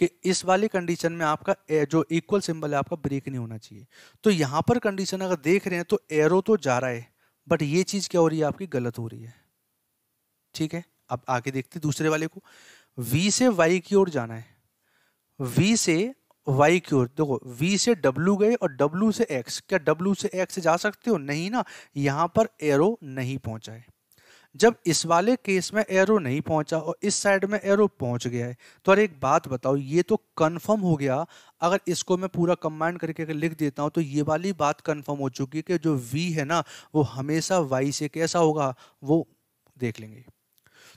कि इस वाली कंडीशन में आपका जो इक्वल सिंबल है आपका ब्रेक नहीं होना चाहिए तो यहाँ पर कंडीशन अगर देख रहे हैं तो एरो तो जा रहा है बट ये चीज़ क्या हो रही है आपकी गलत हो रही है ठीक है अब आगे देखते दूसरे वाले को वी से वाई की ओर जाना है V से Y की ओर देखो वी से W गए और W से एक्स क्या W से एक्स जा सकते हो नहीं ना यहाँ पर एरो नहीं पहुँचा है जब इस वाले केस में एरो नहीं पहुंचा और इस साइड में एरो पहुंच गया है तो अरे एक बात बताओ ये तो कंफर्म हो गया अगर इसको मैं पूरा कंबाइंड करके अगर लिख देता हूं तो ये वाली बात कंफर्म हो चुकी है कि जो वी है ना वो हमेशा वाई से कैसा होगा वो देख लेंगे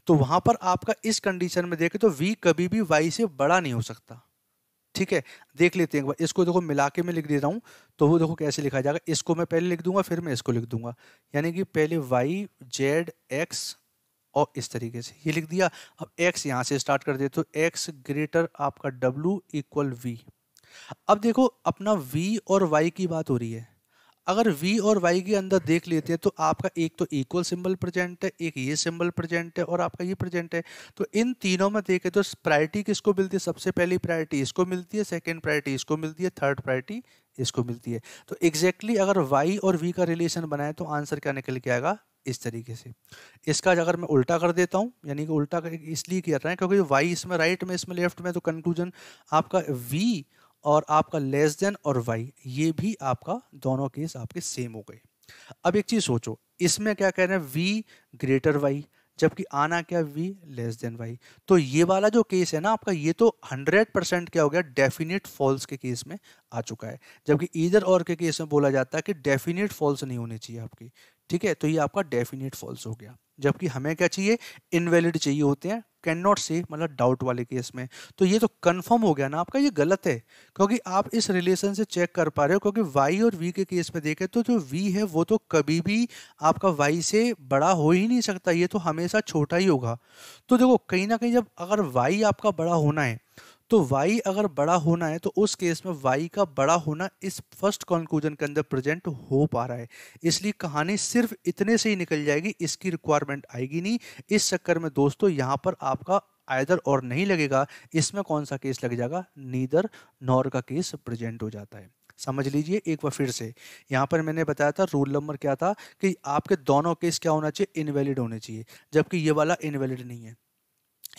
तो वहां पर आपका इस कंडीशन में देखें तो वी कभी भी वाई से बड़ा नहीं हो सकता ठीक है देख लेते हैं इसको देखो मिला के मैं लिख देता हूँ तो वो देखो कैसे लिखा जाएगा इसको मैं पहले लिख दूंगा फिर मैं इसको लिख दूंगा यानी कि पहले वाई जेड एक्स और इस तरीके से ये लिख दिया अब एक्स यहाँ से स्टार्ट कर देते हो एक्स ग्रेटर आपका डब्लू इक्वल वी अब देखो अपना वी और वाई की बात हो रही है अगर v और y के अंदर देख लेते हैं तो आपका एक तो इक्वल सिंबल प्रेजेंट है एक ये सिंबल प्रेजेंट है और आपका ये प्रेजेंट है तो इन तीनों में देखें तो प्रायरिटी किसको मिलती है सबसे पहली प्रायरिटी इसको मिलती है सेकेंड प्रायरिटी इसको मिलती है थर्ड प्रायरिटी इसको मिलती है तो एग्जैक्टली exactly अगर y और v का रिलेशन बनाए तो आंसर क्या निकल के आएगा इस तरीके से इसका अगर मैं उल्टा कर देता हूँ यानी कि उल्टा इसलिए कर रहे हैं क्योंकि वाई इसमें राइट में इसमें लेफ्ट में तो कंक्लूजन आपका वी और आपका लेस देन और वाई ये भी आपका दोनों केस आपके सेम हो गए अब एक चीज़ सोचो इसमें क्या कह रहे हैं वी ग्रेटर वाई जबकि आना क्या वी लेस देन वाई तो ये वाला जो केस है ना आपका ये तो 100 परसेंट क्या हो गया डेफिनेट फॉल्स के केस में आ चुका है जबकि इधर और के केस में बोला जाता है कि डेफिनेट फॉल्स नहीं होनी चाहिए आपकी ठीक है तो ये आपका डेफिनेट फॉल्स हो गया जबकि हमें क्या चाहिए इनवैलिड चाहिए होते हैं कैन नॉट से मतलब डाउट वाले केस में तो ये तो कंफर्म हो गया ना आपका ये गलत है क्योंकि आप इस रिलेशन से चेक कर पा रहे हो क्योंकि वाई और वी के केस में देखें तो जो वी है वो तो कभी भी आपका वाई से बड़ा हो ही नहीं सकता ये तो हमेशा छोटा ही होगा तो देखो कहीं ना कहीं जब अगर वाई आपका बड़ा होना है तो वाई अगर बड़ा होना है तो उस केस में वाई का बड़ा होना इस फर्स्ट कंक्लूजन के अंदर प्रेजेंट हो पा रहा है इसलिए कहानी सिर्फ इतने से ही निकल जाएगी इसकी रिक्वायरमेंट आएगी नहीं इस चक्कर में दोस्तों यहाँ पर आपका आयदर और नहीं लगेगा इसमें कौन सा केस लग जाएगा नीदर नॉर का केस प्रेजेंट हो जाता है समझ लीजिए एक बार फिर से यहाँ पर मैंने बताया था रूल नंबर क्या था कि आपके दोनों केस क्या होना चाहिए इनवैलिड होने चाहिए जबकि ये वाला इनवैलिड नहीं है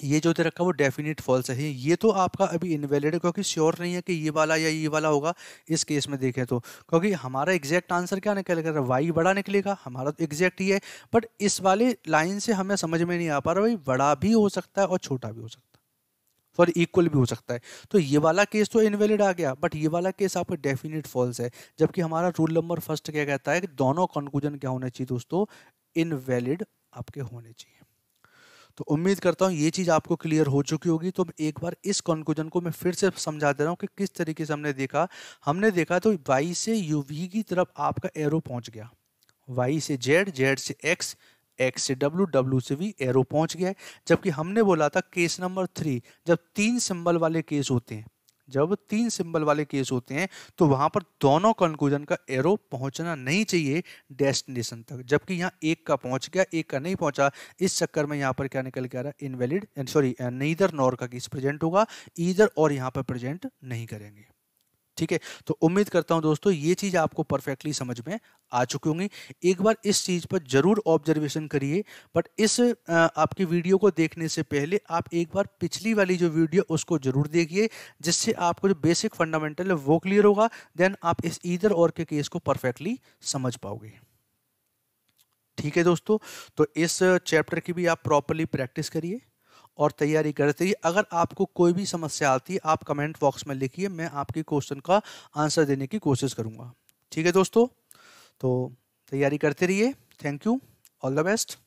ये जो दे रखा वो डेफिनेट फॉल्स है ये तो आपका अभी इनवैलिड है क्योंकि श्योर नहीं है कि ये वाला या ये वाला होगा इस केस में देखें तो क्योंकि हमारा एग्जैक्ट आंसर क्या निकलेगा वाई बड़ा निकलेगा हमारा तो एग्जैक्ट ही है बट इस वाले लाइन से हमें समझ में नहीं आ पा रहा भाई बड़ा भी हो सकता है और छोटा भी हो सकता है फॉर इक्वल भी हो सकता है तो ये वाला केस तो इनवैलिड आ गया बट ये वाला केस आपका डेफिनेट फॉल्स है जबकि हमारा रूल नंबर फर्स्ट क्या कहता है कि दोनों कंक्लूजन क्या होने चाहिए दोस्तों इनवैलिड आपके होने चाहिए तो उम्मीद करता हूँ ये चीज़ आपको क्लियर हो चुकी होगी तो एक बार इस कॉन्क्लूजन को मैं फिर से समझा दे रहा हूँ कि किस तरीके से हमने देखा हमने देखा तो वाई से यू वी की तरफ आपका एरो पहुँच गया वाई से जेड जेड से एक्स एक्स से डब्ल्यू डब्ल्यू से भी एरो पहुंच गया है जबकि हमने बोला था केस नंबर थ्री जब तीन सिंबल वाले केस होते हैं जब तीन सिंबल वाले केस होते हैं तो वहां पर दोनों कंक्लूजन का एरो पहुंचना नहीं चाहिए डेस्टिनेशन तक जबकि यहाँ एक का पहुंच गया एक का नहीं पहुंचा इस चक्कर में यहाँ पर क्या निकल के आ रहा है इनवेलिड सॉरी नीदर नॉर का केस प्रेजेंट होगा ईदर और यहाँ पर प्रेजेंट नहीं करेंगे ठीक है तो उम्मीद करता हूं दोस्तों ये चीज़ आपको परफेक्टली समझ में आ चुकी होंगी एक बार इस चीज़ पर ज़रूर ऑब्जर्वेशन करिए बट इस आपकी वीडियो को देखने से पहले आप एक बार पिछली वाली जो वीडियो उसको ज़रूर देखिए जिससे आपको जो बेसिक फंडामेंटल है वो क्लियर होगा देन आप इस इधर और के केस को परफेक्टली समझ पाओगे ठीक है दोस्तों तो इस चैप्टर की भी आप प्रॉपरली प्रैक्टिस करिए और तैयारी करते रहिए अगर आपको कोई भी समस्या आती है आप कमेंट बॉक्स में लिखिए मैं आपके क्वेश्चन का आंसर देने की कोशिश करूँगा ठीक है दोस्तों तो तैयारी करते रहिए thank you all the best